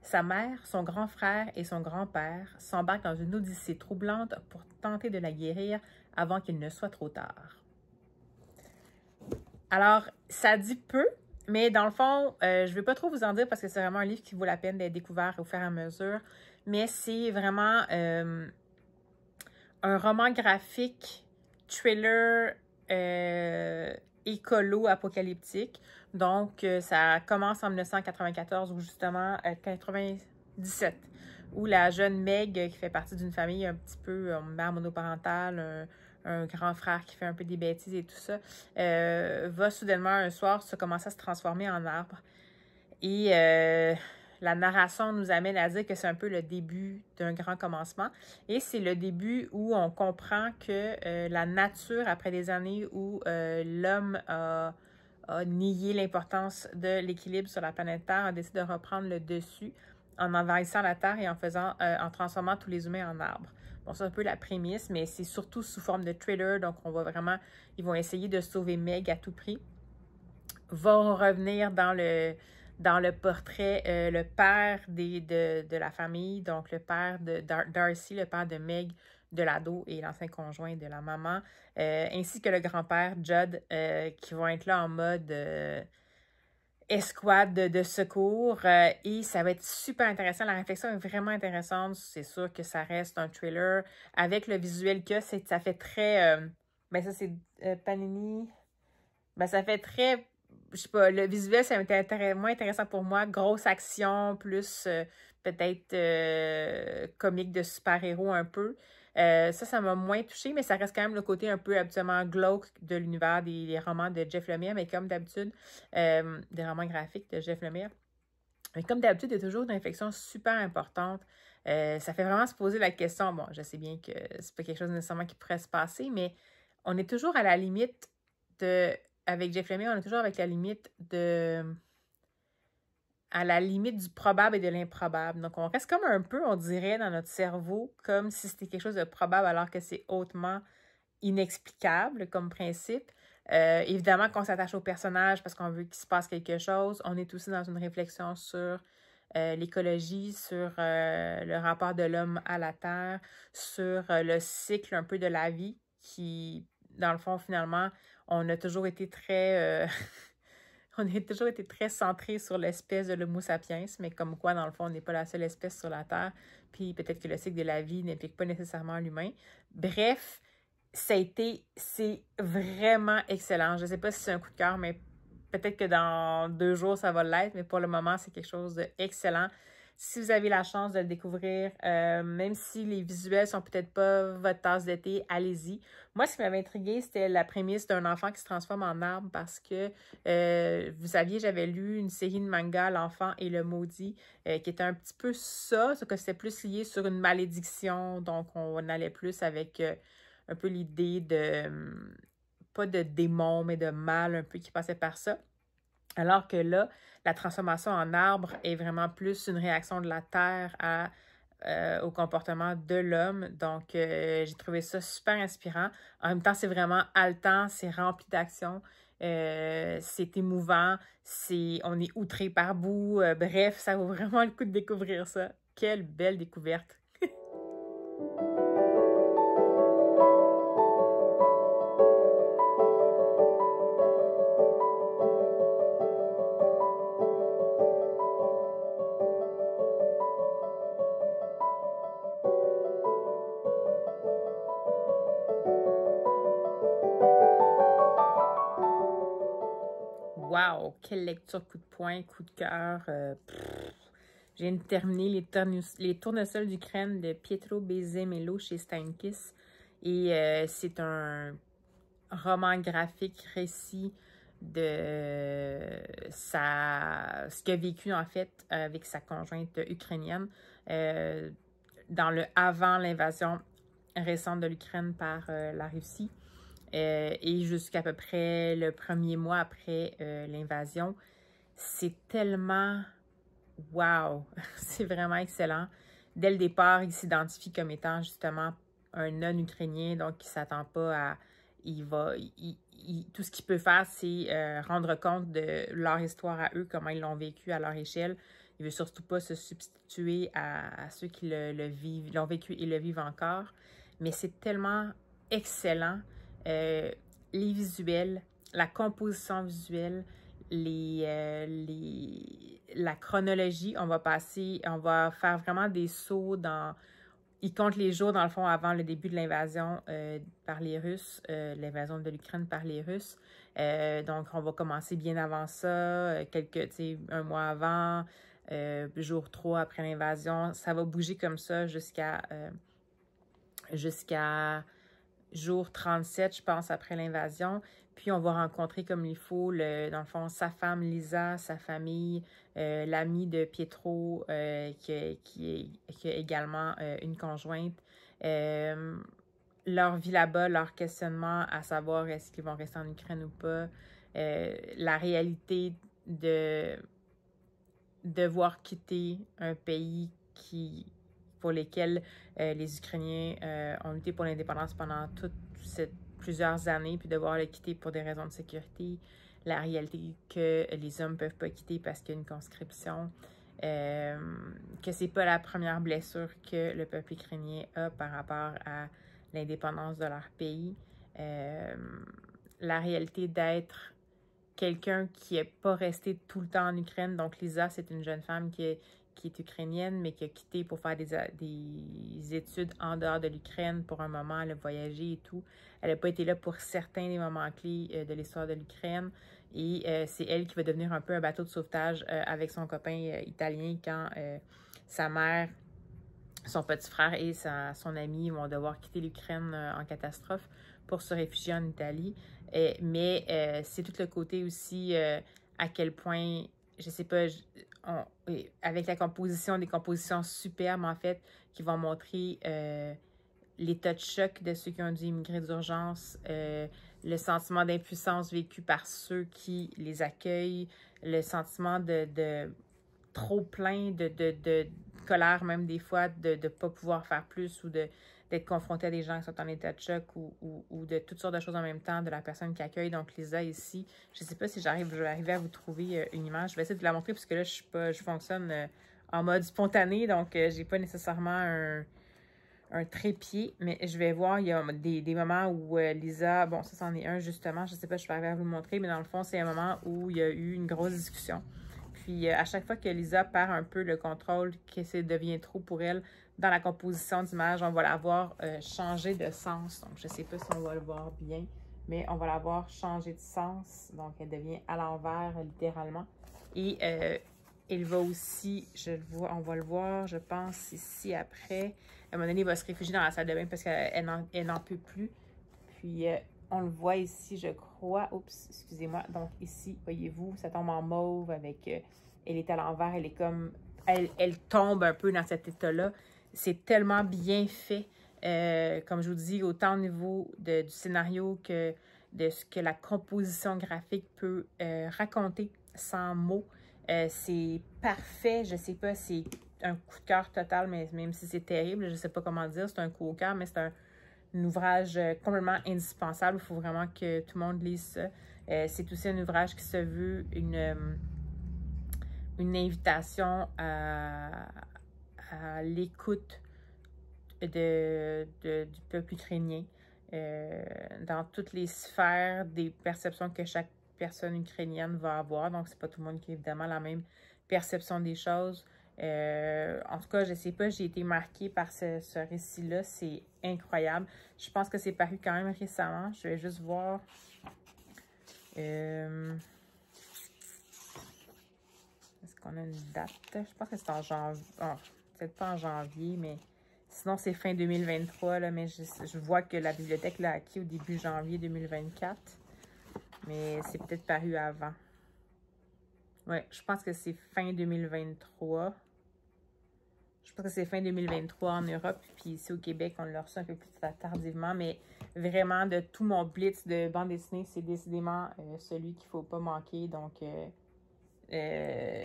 sa mère, son grand frère et son grand-père s'embarquent dans une odyssée troublante pour tenter de la guérir avant qu'il ne soit trop tard. Alors, ça dit peu, mais dans le fond, euh, je ne vais pas trop vous en dire parce que c'est vraiment un livre qui vaut la peine d'être découvert au fur et à mesure. Mais c'est vraiment euh, un roman graphique, thriller, euh, écolo-apocalyptique. Donc, ça commence en 1994 ou justement 97, où la jeune Meg, qui fait partie d'une famille un petit peu mère monoparentale, un grand frère qui fait un peu des bêtises et tout ça, euh, va soudainement un soir se commencer à se transformer en arbre. Et euh, la narration nous amène à dire que c'est un peu le début d'un grand commencement. Et c'est le début où on comprend que euh, la nature, après des années où l'homme a, nié l'importance de l'équilibre sur la planète Terre, a décidé de reprendre le dessus en envahissant la Terre et en faisant, en transformant tous les humains en arbres. Bon, c'est un peu la prémisse, mais c'est surtout sous forme de trailer. Donc, on va vraiment, ils vont essayer de sauver Meg à tout prix. Vont revenir dans le, dans le portrait euh, le père des, de, la famille, donc le père de Darcy, le père de Meg, de l'ado et l'ancien conjoint de la maman, euh, ainsi que le grand-père Judd, euh, qui vont être là en mode escouade de, secours euh, et ça va être super intéressant. La réflexion est vraiment intéressante. C'est sûr que ça reste un trailer, avec le visuel que ça fait très... mais euh, ben ça, c'est euh, Panini. Ben ça fait très... Je sais pas, le visuel, c'est être moins intéressant pour moi. Grosse action, plus peut-être comique de super-héros un peu. Euh, ça, ça m'a moins touché, mais ça reste quand même le côté un peu habituellement glauque de l'univers des, romans de Jeff Lemire, mais comme d'habitude, euh, des romans graphiques de Jeff Lemire. Mais comme d'habitude, il y a toujours une infection super importante. Euh, ça fait vraiment se poser la question. Bon, je sais bien que c'est pas quelque chose nécessairement qui pourrait se passer, mais on est toujours à la limite de. Avec Jeff Lemire, on est toujours avec la limite de à la limite du probable et de l'improbable. Donc, on reste comme un peu, on dirait, dans notre cerveau, comme si c'était quelque chose de probable alors que c'est hautement inexplicable comme principe. Euh, évidemment qu'on s'attache au personnage parce qu'on veut qu'il se passe quelque chose. On est aussi dans une réflexion sur euh, l'écologie, sur euh, le rapport de l'homme à la Terre, sur le cycle un peu de la vie qui, dans le fond, finalement, on a toujours été très... on a toujours été très centré sur l'espèce de l'Homo sapiens, mais comme quoi, dans le fond, on n'est pas la seule espèce sur la Terre, puis peut-être que le cycle de la vie n'implique pas nécessairement l'humain. Bref, ça a été, c'est vraiment excellent. Je ne sais pas si c'est un coup de cœur, mais peut-être que dans deux jours, ça va l'être, mais pour le moment, c'est quelque chose d'excellent si vous avez la chance de le découvrir, euh, même si les visuels sont peut-être pas votre tasse d'été, allez-y. Moi, ce qui m'avait intrigué, c'était la prémisse d'un enfant qui se transforme en arbre parce que, euh, vous saviez, j'avais lu une série de mangas, L'enfant et le maudit, euh, qui était un petit peu ça, sauf que c'était plus lié sur une malédiction, donc on allait plus avec un peu l'idée de, pas de démon, mais de mal un peu qui passait par ça. Alors que là, la transformation en arbre est vraiment plus une réaction de la terre à euh, au comportement de l'homme. Donc, euh, j'ai trouvé ça super inspirant. En même temps, c'est vraiment haletant, c'est rempli d'action, euh, c'est émouvant, c'est on est outré par bout. bref, ça vaut vraiment le coup de découvrir ça. Quelle belle découverte! quelle lecture coup de poing, coup de cœur. Je euh, J'ai terminé les, les tournesols d'Ukraine de Pietro Bezemelo chez Stankis. Et euh, c'est un roman graphique récit de sa, ce qu'il vécu en fait avec sa conjointe ukrainienne euh, dans le avant l'invasion récente de l'Ukraine par la Russie. Euh, et jusqu'à peu près le premier mois après euh, l'invasion. C'est tellement wow! c'est vraiment excellent. Dès le départ, il s'identifie comme étant justement un non-ukrainien, donc il ne s'attend pas à. Il va, tout ce qu'il peut faire, c'est euh, rendre compte de leur histoire à eux, comment ils l'ont vécu à leur échelle. Il veut surtout pas se substituer à, ceux qui le vivent, l'ont vécu et le vivent encore. Mais c'est tellement excellent. Euh, les visuels, la composition visuelle, les, euh, les, la chronologie. On va passer, on va faire vraiment des sauts dans... Il compte les jours, dans le fond, avant le début de l'invasion euh, par les Russes, l'invasion de l'Ukraine par les Russes. donc, on va commencer bien avant ça, quelques, un mois avant, jour 3 après l'invasion. Ça va bouger comme ça jusqu'à... jusqu'à jour 37, je pense, après l'invasion. Puis on va rencontrer comme il faut, le, dans le fond, sa femme Lisa, sa famille, euh, l'ami de Pietro, euh, qui, qui, est, également euh, une conjointe. leur vie là-bas, leur questionnement à savoir est-ce qu'ils vont rester en Ukraine ou pas, la réalité de devoir quitter un pays qui pour lesquels euh, les Ukrainiens euh, ont lutté pour l'indépendance pendant toutes ces plusieurs années, puis devoir les quitter pour des raisons de sécurité, la réalité que les hommes ne peuvent pas quitter parce qu'il y a une conscription, euh, que c'est pas la première blessure que le peuple ukrainien a par rapport à l'indépendance de leur pays, euh, la réalité d'être quelqu'un qui n'est pas resté tout le temps en Ukraine. Donc, Lisa, c'est une jeune femme qui est, qui est ukrainienne, mais qui a quitté pour faire des, des études en dehors de l'Ukraine pour un moment, elle a voyagé et tout. Elle n'a pas été là pour certains des moments clés euh, de l'histoire de l'Ukraine. Et euh, c'est elle qui va devenir un peu un bateau de sauvetage euh, avec son copain italien quand sa mère, son petit frère et son ami vont devoir quitter l'Ukraine en catastrophe pour se réfugier en Italie. mais c'est tout le côté aussi à quel point, je sais pas, avec la composition, des compositions superbes, en fait, qui vont montrer euh, l'état de choc de ceux qui ont dû immigrer d'urgence, euh, le sentiment d'impuissance vécu par ceux qui les accueillent, le sentiment de, de trop plein, de, de, de, colère même des fois, de ne pas pouvoir faire plus ou de d'être confronté à des gens qui sont en état de choc ou, de toutes sortes de choses en même temps, de la personne qui accueille. Donc, Lisa, ici, je ne sais pas si j'arrive, je vais arriver à vous trouver euh, une image. Je vais essayer de vous la montrer parce que là, je, je fonctionne euh, en mode spontané, donc je euh, j'ai pas nécessairement un, trépied, mais je vais voir, il y a des, moments où Lisa, bon, ça c'en est un justement, je ne sais pas si je vais arriver à vous le montrer, mais dans le fond, c'est un moment où il y a eu une grosse discussion. Puis à chaque fois que Lisa perd un peu le contrôle, que ça devient trop pour elle, dans la composition d'image, on va l'avoir voir euh, changé de sens. Donc, je ne sais pas si on va le voir bien, mais on va l'avoir changé de sens. Donc, elle devient à l'envers, littéralement. Et euh, elle va aussi, je le vois, on va le voir, je pense, ici après. À un moment donné, il va se réfugier dans la salle de bain parce qu'elle n'en peut plus. Puis, euh, on le voit ici, je crois. Oups, excusez-moi. Donc, ici, voyez-vous, ça tombe en mauve avec... elle est à l'envers, elle est comme... Elle, elle tombe un peu dans cet état-là c'est tellement bien fait. Euh, comme je vous dis, autant au niveau du scénario que de ce que la composition graphique peut euh, raconter sans mots. Euh, c'est parfait, je sais pas, c'est un coup de cœur total, mais même si c'est terrible, je sais pas comment dire, c'est un coup au cœur, mais c'est un, ouvrage complètement indispensable. Il faut vraiment que tout le monde lise ça. c'est aussi un ouvrage qui se veut une, une invitation à, à l'écoute du peuple ukrainien euh, dans toutes les sphères des perceptions que chaque personne ukrainienne va avoir. Donc, c'est pas tout le monde qui a évidemment la même perception des choses. Euh, en tout cas, je sais pas, j'ai été marquée par ce, récit-là. C'est incroyable. Je pense que c'est paru quand même récemment. Je vais juste voir. Euh, est-ce qu'on a une date? Je pense que c'est en janvier. Ah peut-être pas en janvier, mais sinon c'est fin 2023, là, mais je, vois que la bibliothèque l'a acquis au début janvier 2024, mais c'est peut-être paru avant. Ouais, je pense que c'est fin 2023. Je pense que c'est fin 2023 en Europe, puis ici au Québec, on le reçoit un peu plus tardivement, mais vraiment, de tout mon blitz de bande dessinée, c'est décidément euh, celui qu'il ne faut pas manquer, donc... Euh, euh,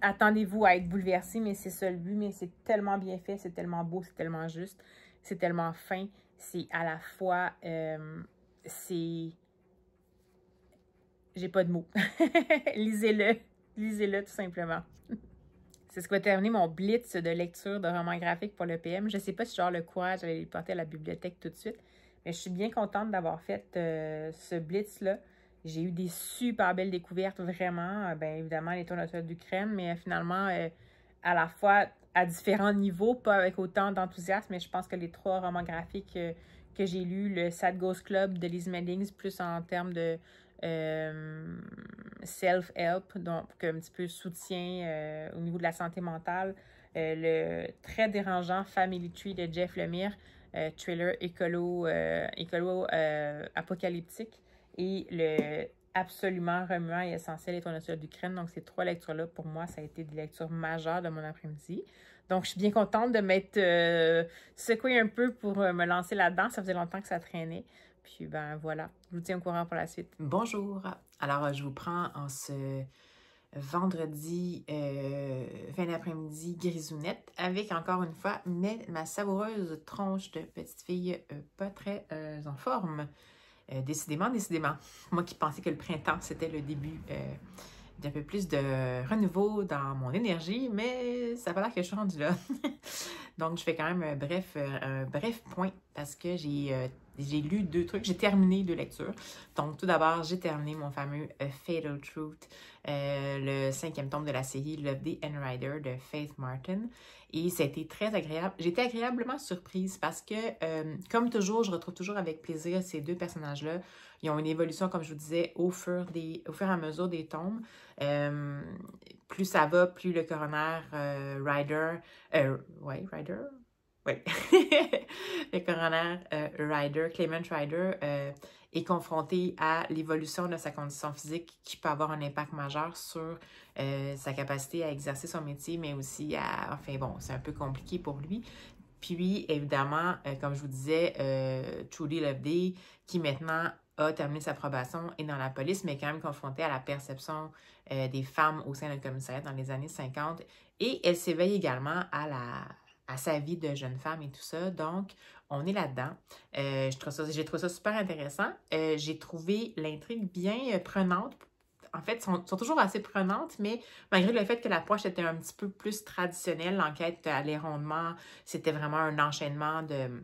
attendez-vous à être bouleversé, mais c'est ça le but. Mais c'est tellement bien fait, c'est tellement beau, c'est tellement juste, c'est tellement fin. C'est à la fois, euh, c'est... J'ai pas de mots. Lisez-le. Lisez-le tout simplement. C'est ce qui va terminer mon blitz de lecture de romans graphiques pour le PM. Je sais pas si j'aurai le courage d'aller les porter à la bibliothèque tout de suite, mais je suis bien contente d'avoir fait euh, ce blitz-là j'ai eu des super belles découvertes, vraiment. Euh, Bien évidemment, les tournois d'Ukraine, mais euh, finalement, euh, à la fois à différents niveaux, pas avec autant d'enthousiasme, mais je pense que les trois romans graphiques que j'ai lus, le Sad Ghost Club de Liz Meddings, plus en termes de self-help, donc un petit peu soutien au niveau de la santé mentale, le très dérangeant Family Tree de Jeff Lemire, thriller écolo, écolo apocalyptique et le absolument remuant et essentiel est ton nature d'Ukraine. Donc, ces trois lectures-là, pour moi, ça a été des lectures majeures de mon après-midi. Donc, je suis bien contente de m'être euh, secouée un peu pour euh, me lancer là-dedans. Ça faisait longtemps que ça traînait. Puis, ben voilà, je vous tiens au courant pour la suite. Bonjour. Alors, euh, je vous prends en ce vendredi fin d'après-midi grisounette avec encore une fois ma savoureuse tronche de petite fille pas très en forme. Euh, décidément, décidément. Moi qui pensais que le printemps, c'était le début euh, d'un peu plus de renouveau dans mon énergie, mais ça va l'air que je suis rendue là. Donc, je fais quand même euh, bref, un bref point parce que j'ai j'ai lu deux trucs, j'ai terminé deux lectures. Donc, tout d'abord, j'ai terminé mon fameux euh, Fatal Truth, euh, le cinquième tome de la série Love the and Rider de Faith Martin. Et c'était très agréable. J'étais agréablement surprise parce que, euh, comme toujours, je retrouve toujours avec plaisir ces deux personnages-là. Ils ont une évolution, comme je vous disais, au fur, des, au fur et à mesure des tomes. plus ça va, plus le coroner Ryder, ouais, Ryder, le coroner euh, Ryder, Clement Ryder, euh, est confronté à l'évolution de sa condition physique qui peut avoir un impact majeur sur euh, sa capacité à exercer son métier, mais aussi à... Enfin bon, c'est un peu compliqué pour lui. Puis, évidemment, comme je vous disais, Trudy Loveday, qui maintenant a terminé sa probation et dans la police, mais quand même confrontée à la perception des femmes au sein d'un commissariat dans les années 50. Et elle s'éveille également à la, à sa vie de jeune femme et tout ça. Donc, on est là-dedans. Euh, j'ai trouvé ça super intéressant. Euh, j'ai trouvé l'intrigue bien euh, prenante. En fait, sont, sont toujours assez prenantes, mais malgré le fait que la l'approche était un petit peu plus traditionnelle, l'enquête à rondement, c'était vraiment un enchaînement de,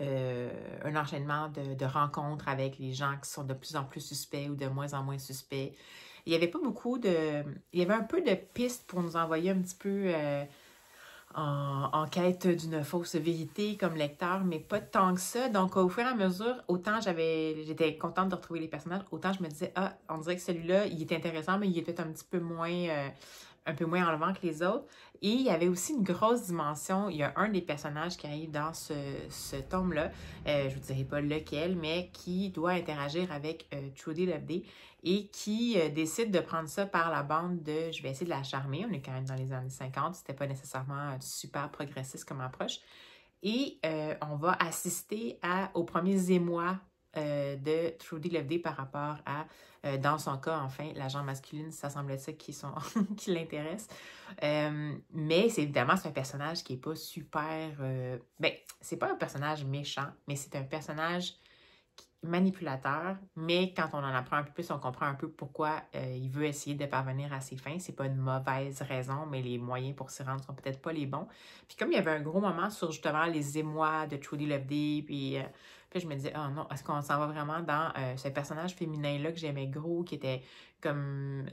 un enchaînement de, rencontres avec les gens qui sont de plus en plus suspects ou de moins en moins suspects. Il n'y avait pas beaucoup de... Il y avait un peu de pistes pour nous envoyer un petit peu en, quête d'une fausse vérité comme lecteur, mais pas tant que ça. Donc, au fur et à mesure, autant j'avais, j'étais contente de retrouver les personnages, autant je me disais, ah, on dirait que celui-là, il est intéressant, mais il est peut-être un petit peu moins... Euh, un peu moins enlevant que les autres. Et il y avait aussi une grosse dimension. Il y a un des personnages qui arrive dans ce, tome-là, euh, je ne vous dirai pas lequel, mais qui doit interagir avec euh, Trudy Loveday et qui euh, décide de prendre ça par la bande de je vais essayer de la charmer. On est quand même dans les années 50, c'était pas nécessairement super progressiste comme approche. Et on va assister à, aux premiers émois de Trudy Loveday par rapport à euh, dans son cas, enfin, l'agent masculine, ça semble être ça qui, l'intéresse. Euh, mais c'est évidemment, c'est un personnage qui n'est pas super... Euh... Ben, c'est pas un personnage méchant, mais c'est un personnage manipulateur, mais quand on en apprend un peu plus, on comprend un peu pourquoi euh, il veut essayer de parvenir à ses fins. C'est pas une mauvaise raison, mais les moyens pour s'y rendre sont peut-être pas les bons. Puis comme il y avait un gros moment sur justement les émois de Trudy Loveday, puis, euh, je me disais, oh non, est-ce qu'on s'en va vraiment dans euh, ce personnage féminin-là que j'aimais gros, qui était comme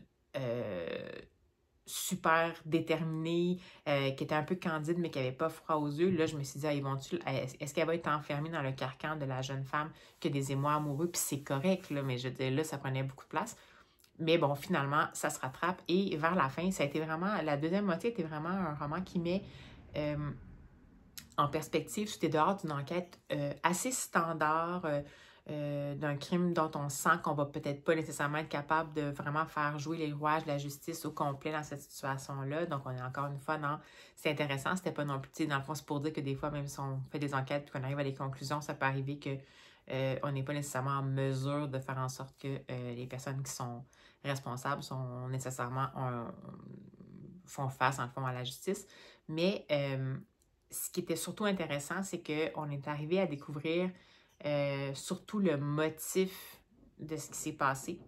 super déterminée, euh, qui était un peu candide, mais qui n'avait pas froid aux yeux, là, je me suis dit, ah, ah, est-ce qu'elle va être enfermée dans le carcan de la jeune femme que des émois amoureux? Puis c'est correct, là, mais je dis, là, ça prenait beaucoup de place. Mais bon, finalement, ça se rattrape. Et vers la fin, ça a été vraiment, la deuxième moitié était vraiment un roman qui met euh, en perspective, c'était dehors d'une enquête euh, assez standard, euh, d'un crime dont on sent qu'on va peut-être pas nécessairement être capable de vraiment faire jouer les rouages de la justice au complet dans cette situation-là. Donc, on est encore une fois dans c'est intéressant, c'était pas non plus, dans le fond, c'est pour dire que des fois, même si on fait des enquêtes et qu'on arrive à des conclusions, ça peut arriver que euh, on n'est pas nécessairement en mesure de faire en sorte que euh, les personnes qui sont responsables sont nécessairement font face, en fond, à la justice. Mais ce qui était surtout intéressant, c'est qu'on est arrivé à découvrir euh, surtout le motif de ce qui s'est passé.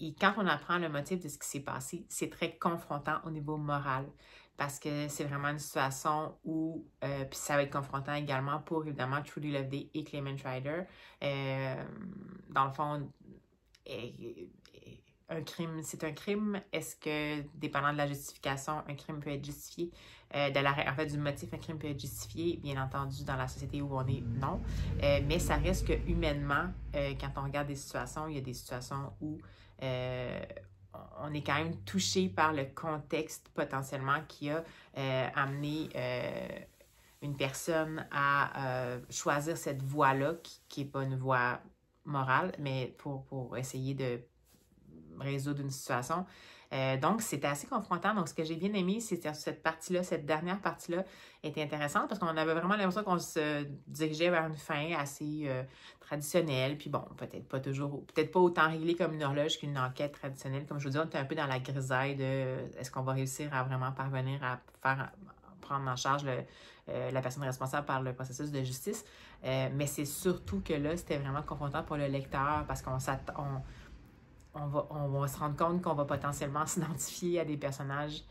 Et quand on apprend le motif de ce qui s'est passé, c'est très confrontant au niveau moral parce que c'est vraiment une situation où, euh, puis ça va être confrontant également pour évidemment Trudy Loveday et Clement Rider. Euh, dans le fond, un crime, c'est un crime. Est-ce que, dépendant de la justification, un crime peut être justifié? Euh, la, en fait, du motif, un crime peut être justifié, bien entendu, dans la société où on est, mm-hmm. non. Euh, mais ça risque que humainement, euh, quand on regarde des situations, il y a des situations où on est quand même touché par le contexte potentiellement qui a amené une personne à choisir cette voie-là, qui n'est pas une voie morale, mais pour, pour essayer de résoudre une situation. Euh, donc, c'était assez confrontant. Donc, ce que j'ai bien aimé, c'est cette partie-là, cette dernière partie-là était intéressante parce qu'on avait vraiment l'impression qu'on se dirigeait vers une fin assez euh, traditionnelle. Puis bon, peut-être pas toujours, peut-être pas autant réglée comme une horloge qu'une enquête traditionnelle. Comme je vous dis, on était un peu dans la grisaille de est-ce qu'on va réussir à vraiment parvenir à faire prendre en charge euh, la personne responsable par le processus de justice. mais c'est surtout que là, c'était vraiment confrontant pour le lecteur parce qu'on s'attend on va, se rendre compte qu'on va potentiellement s'identifier à des personnages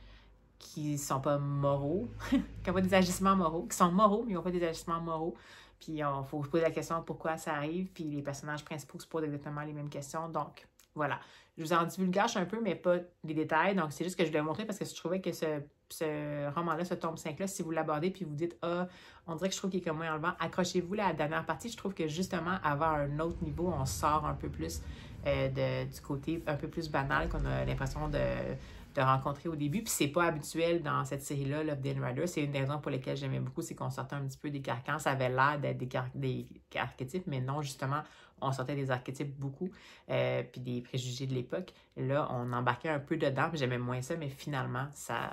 qui sont pas moraux, qui n'ont pas des agissements moraux, qui sont moraux, mais qui n'ont pas des agissements moraux. Puis il faut se poser la question pourquoi ça arrive, puis les personnages principaux se posent exactement les mêmes questions. Donc, voilà. Je vous en divulgage un peu, mais pas les détails. Donc, c'est juste que je voulais montrer parce que je trouvais que ce, roman-là, ce tome 5-là, si vous l'abordez puis vous dites Ah, on dirait que je trouve qu'il est comme moins enlevant, accrochez-vous à la dernière partie. Je trouve que justement, avant un autre niveau, on sort un peu plus euh, du côté un peu plus banal qu'on a l'impression de, de, rencontrer au début. Puis c'est pas habituel dans cette série-là, Love Rider. C'est une des raisons pour lesquelles j'aimais beaucoup, c'est qu'on sortait un petit peu des carcans. Ça avait l'air d'être des, archétypes, mais non, justement, on sortait des archétypes beaucoup, euh, puis des préjugés de l'époque. Là, on embarquait un peu dedans, j'aimais moins ça, mais finalement, ça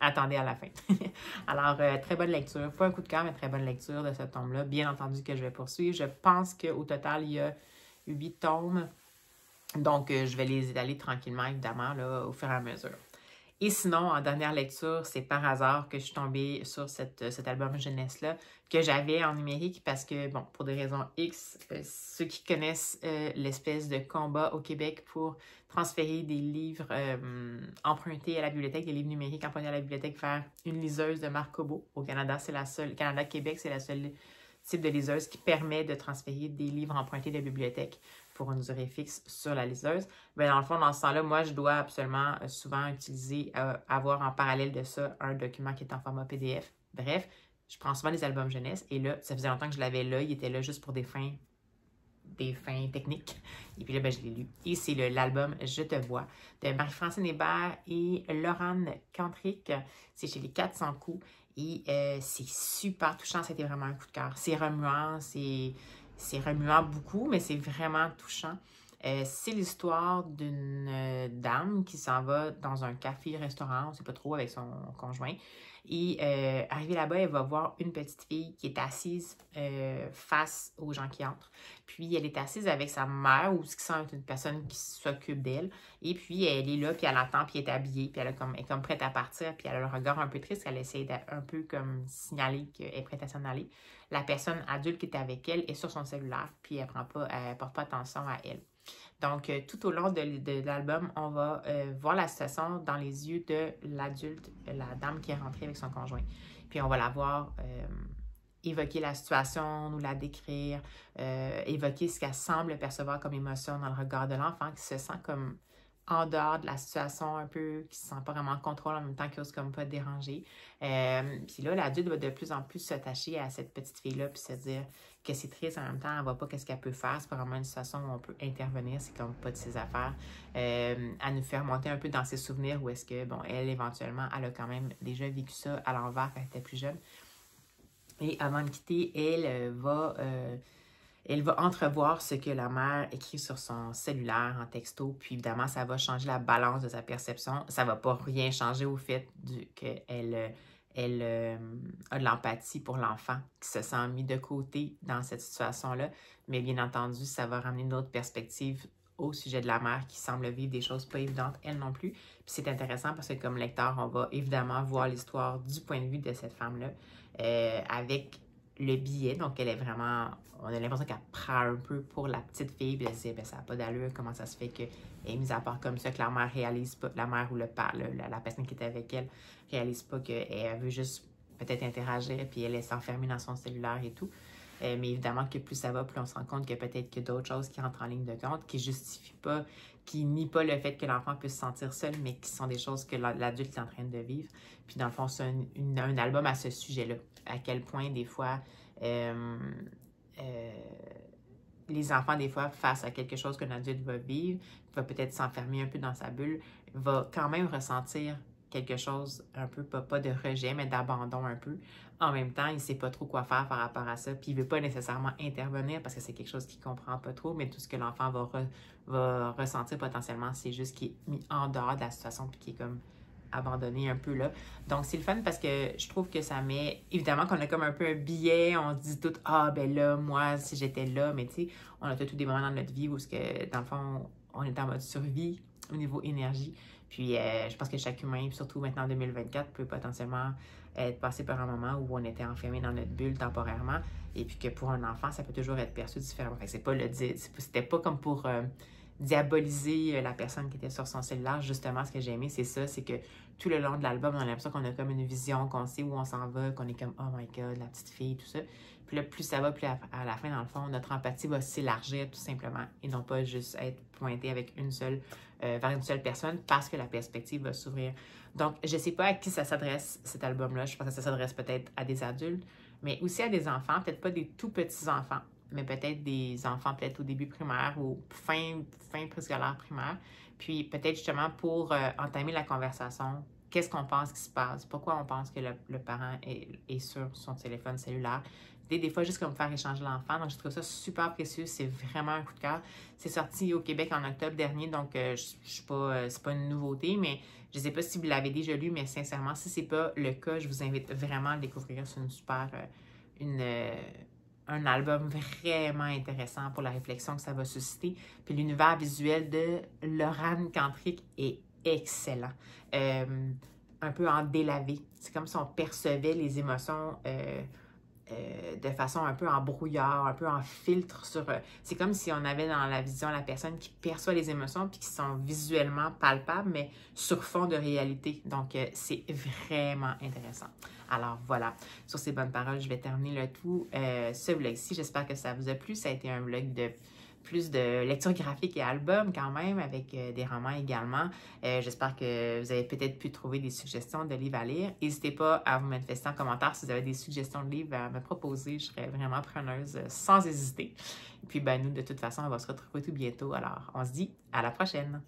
attendait à la fin. Alors, euh, très bonne lecture. Pas un coup de cœur, mais très bonne lecture de ce tome-là. Bien entendu que je vais poursuivre. Je pense qu'au total, il y a huit tomes. Donc, euh, je vais les étaler tranquillement, évidemment, là, au fur et à mesure. Et sinon, en dernière lecture, c'est par hasard que je suis tombée sur euh, cet album jeunesse-là que j'avais en numérique parce que, bon, pour des raisons X, euh, ceux qui connaissent l'espèce de combat au Québec pour transférer des livres empruntés à la bibliothèque, des livres numériques empruntés à la bibliothèque faire une liseuse de Marc Cobo. Au Canada, c'est la seule, Canada-Québec, c'est la seule type de liseuse qui permet de transférer des livres empruntés de bibliothèque pour une durée fixe sur la liseuse. Mais ben, dans le fond, dans ce sens là moi, je dois absolument euh, souvent utiliser, euh, avoir en parallèle de ça un document qui est en format PDF. Bref, je prends souvent des albums jeunesse et là, ça faisait longtemps que je l'avais là, il était là juste pour des fins des fins techniques. Et puis là, ben, je l'ai lu. Et c'est l'album Je te vois de Marie-Francine Hébert et Laurent Cantric. C'est chez les 400 coups. Et euh, c'est super touchant, c'était vraiment un coup de cœur. C'est remuant, c'est remuant beaucoup, mais c'est vraiment touchant. Euh, c'est l'histoire d'une euh, dame qui s'en va dans un café-restaurant, on ne sait pas trop, avec son conjoint, et euh, arrivée là-bas, elle va voir une petite fille qui est assise euh, face aux gens qui entrent. Puis elle est assise avec sa mère ou ce qui semble une personne qui s'occupe d'elle. Et puis elle est là, puis elle attend, puis elle est habillée, puis elle, est comme prête à partir, puis elle a le regard un peu triste. Elle essaie d'un peu comme signaler qu'elle est prête à s'en aller. La personne adulte qui est avec elle est sur son cellulaire, puis elle ne elle porte pas attention à elle. Donc, euh, tout au long de, l'album, on va euh, voir la situation dans les yeux de l'adulte, la dame qui est rentrée avec son conjoint. Puis on va la voir euh, évoquer la situation, nous la décrire, évoquer ce qu'elle semble percevoir comme émotion dans le regard de l'enfant qui se sent comme en dehors de la situation un peu, qui ne se sent pas vraiment en contrôle en même temps qu'il n'ose comme pas déranger. puis là, l'adulte va de plus en plus s'attacher à cette petite fille-là puis se dire que c'est triste en même temps, elle voit pas qu'est-ce qu'elle peut faire. C'est vraiment une façon où on peut intervenir, c'est comme pas de ses affaires. à euh, nous faire monter un peu dans ses souvenirs où est-ce que, bon, elle, éventuellement, elle a quand même déjà vécu ça à l'envers quand elle était plus jeune. Et avant de quitter, elle euh, va, euh, elle va entrevoir ce que la mère écrit sur son cellulaire en texto. Puis évidemment, ça va changer la balance de sa perception. Ça va pas rien changer au fait qu'elle elle euh, a de l'empathie pour l'enfant qui se sent mis de côté dans cette situation-là. Mais bien entendu, ça va ramener une autre perspective au sujet de la mère qui semble vivre des choses pas évidentes, elle non plus. Puis c'est intéressant parce que comme lecteur, on va évidemment voir l'histoire du point de vue de cette femme-là euh, avec le billet. Donc, elle est vraiment. On a l'impression qu'elle prend un peu pour la petite fille. Puis elle se ben, ça n'a pas d'allure. Comment ça se fait qu'elle est eh, mise à part comme ça, que la mère réalise pas, la mère ou le père, la, personne qui était avec elle, réalise pas qu'elle eh, veut juste peut-être interagir. Puis elle est enfermée dans son cellulaire et tout. Euh, mais évidemment que plus ça va, plus on se rend compte que peut-être que d'autres choses qui rentrent en ligne de compte, qui ne justifient pas qui nie pas le fait que l'enfant peut se sentir seul, mais qui sont des choses que l'adulte est en train de vivre. Puis dans le fond, c'est un, album à ce sujet-là. À quel point des fois euh, euh, les enfants, des fois, face à quelque chose qu'un adulte va vivre, va peut-être s'enfermer un peu dans sa bulle, va quand même ressentir quelque chose un peu, pas, de rejet, mais d'abandon un peu. En même temps, il ne sait pas trop quoi faire par rapport à ça, puis il ne veut pas nécessairement intervenir parce que c'est quelque chose qu'il comprend pas trop, mais tout ce que l'enfant va, va ressentir potentiellement, c'est juste qu'il est mis en dehors de la situation, puis qu'il est comme abandonné un peu là. Donc, c'est le fun parce que je trouve que ça met... Évidemment qu'on a comme un peu un billet, on se dit tout « Ah, ben là, moi, si j'étais là », mais tu sais, on a tous des moments dans notre vie où, que, dans le fond, on est en mode survie au niveau énergie. Puis euh, je pense que chaque humain, surtout maintenant en 2024, peut potentiellement être passé par un moment où on était enfermé dans notre bulle temporairement. Et puis que pour un enfant, ça peut toujours être perçu différemment. c'est pas le c'était pas comme pour euh, diaboliser euh, la personne qui était sur son cellulaire. Justement, ce que j'ai aimé, c'est ça, c'est que tout le long de l'album, on a l'impression qu'on a comme une vision, qu'on sait où on s'en va, qu'on est comme Oh my god, la petite fille, tout ça. Puis là, plus ça va, plus à la fin, dans le fond, notre empathie va s'élargir tout simplement et non pas juste être pointée avec une seule euh, vers une seule personne parce que la perspective va s'ouvrir. Donc, je ne sais pas à qui ça s'adresse, cet album-là. Je pense que ça s'adresse peut-être à des adultes, mais aussi à des enfants, peut-être pas des tout petits enfants, mais peut-être des enfants peut-être au début primaire ou fin, fin préscolaire primaire. Puis peut-être justement pour euh, entamer la conversation, qu'est-ce qu'on pense qui se passe? Pourquoi on pense que le, parent est, sur son téléphone cellulaire? des fois juste comme faire échanger l'enfant. Donc, je trouve ça super précieux. C'est vraiment un coup de cœur. C'est sorti au Québec en octobre dernier, donc euh, je, suis pas, euh, c'est pas une nouveauté, mais je ne sais pas si vous l'avez déjà lu, mais sincèrement, si c'est pas le cas, je vous invite vraiment à le découvrir. C'est une super, euh, une, un album vraiment intéressant pour la réflexion que ça va susciter. Puis l'univers visuel de Lorane Cantric est excellent. un peu en délavé. C'est comme si on percevait les émotions euh, de façon un peu en brouillard, un peu en filtre sur. Euh, c'est comme si on avait dans la vision la personne qui perçoit les émotions puis qui sont visuellement palpables, mais sur fond de réalité. Donc, euh, c'est vraiment intéressant. Alors voilà, sur ces bonnes paroles, je vais terminer le tout. ce vlog-ci, j'espère que ça vous a plu. Ça a été un vlog de plus de lectures graphiques et albums quand même, avec euh, des romans également. Euh, j'espère que vous avez peut-être pu trouver des suggestions de livres à lire. N'hésitez pas à vous manifester en commentaire si vous avez des suggestions de livres à me proposer. Je serais vraiment preneuse euh, sans hésiter. Et puis, ben, nous, de toute façon, on va se retrouver tout bientôt. Alors, on se dit à la prochaine!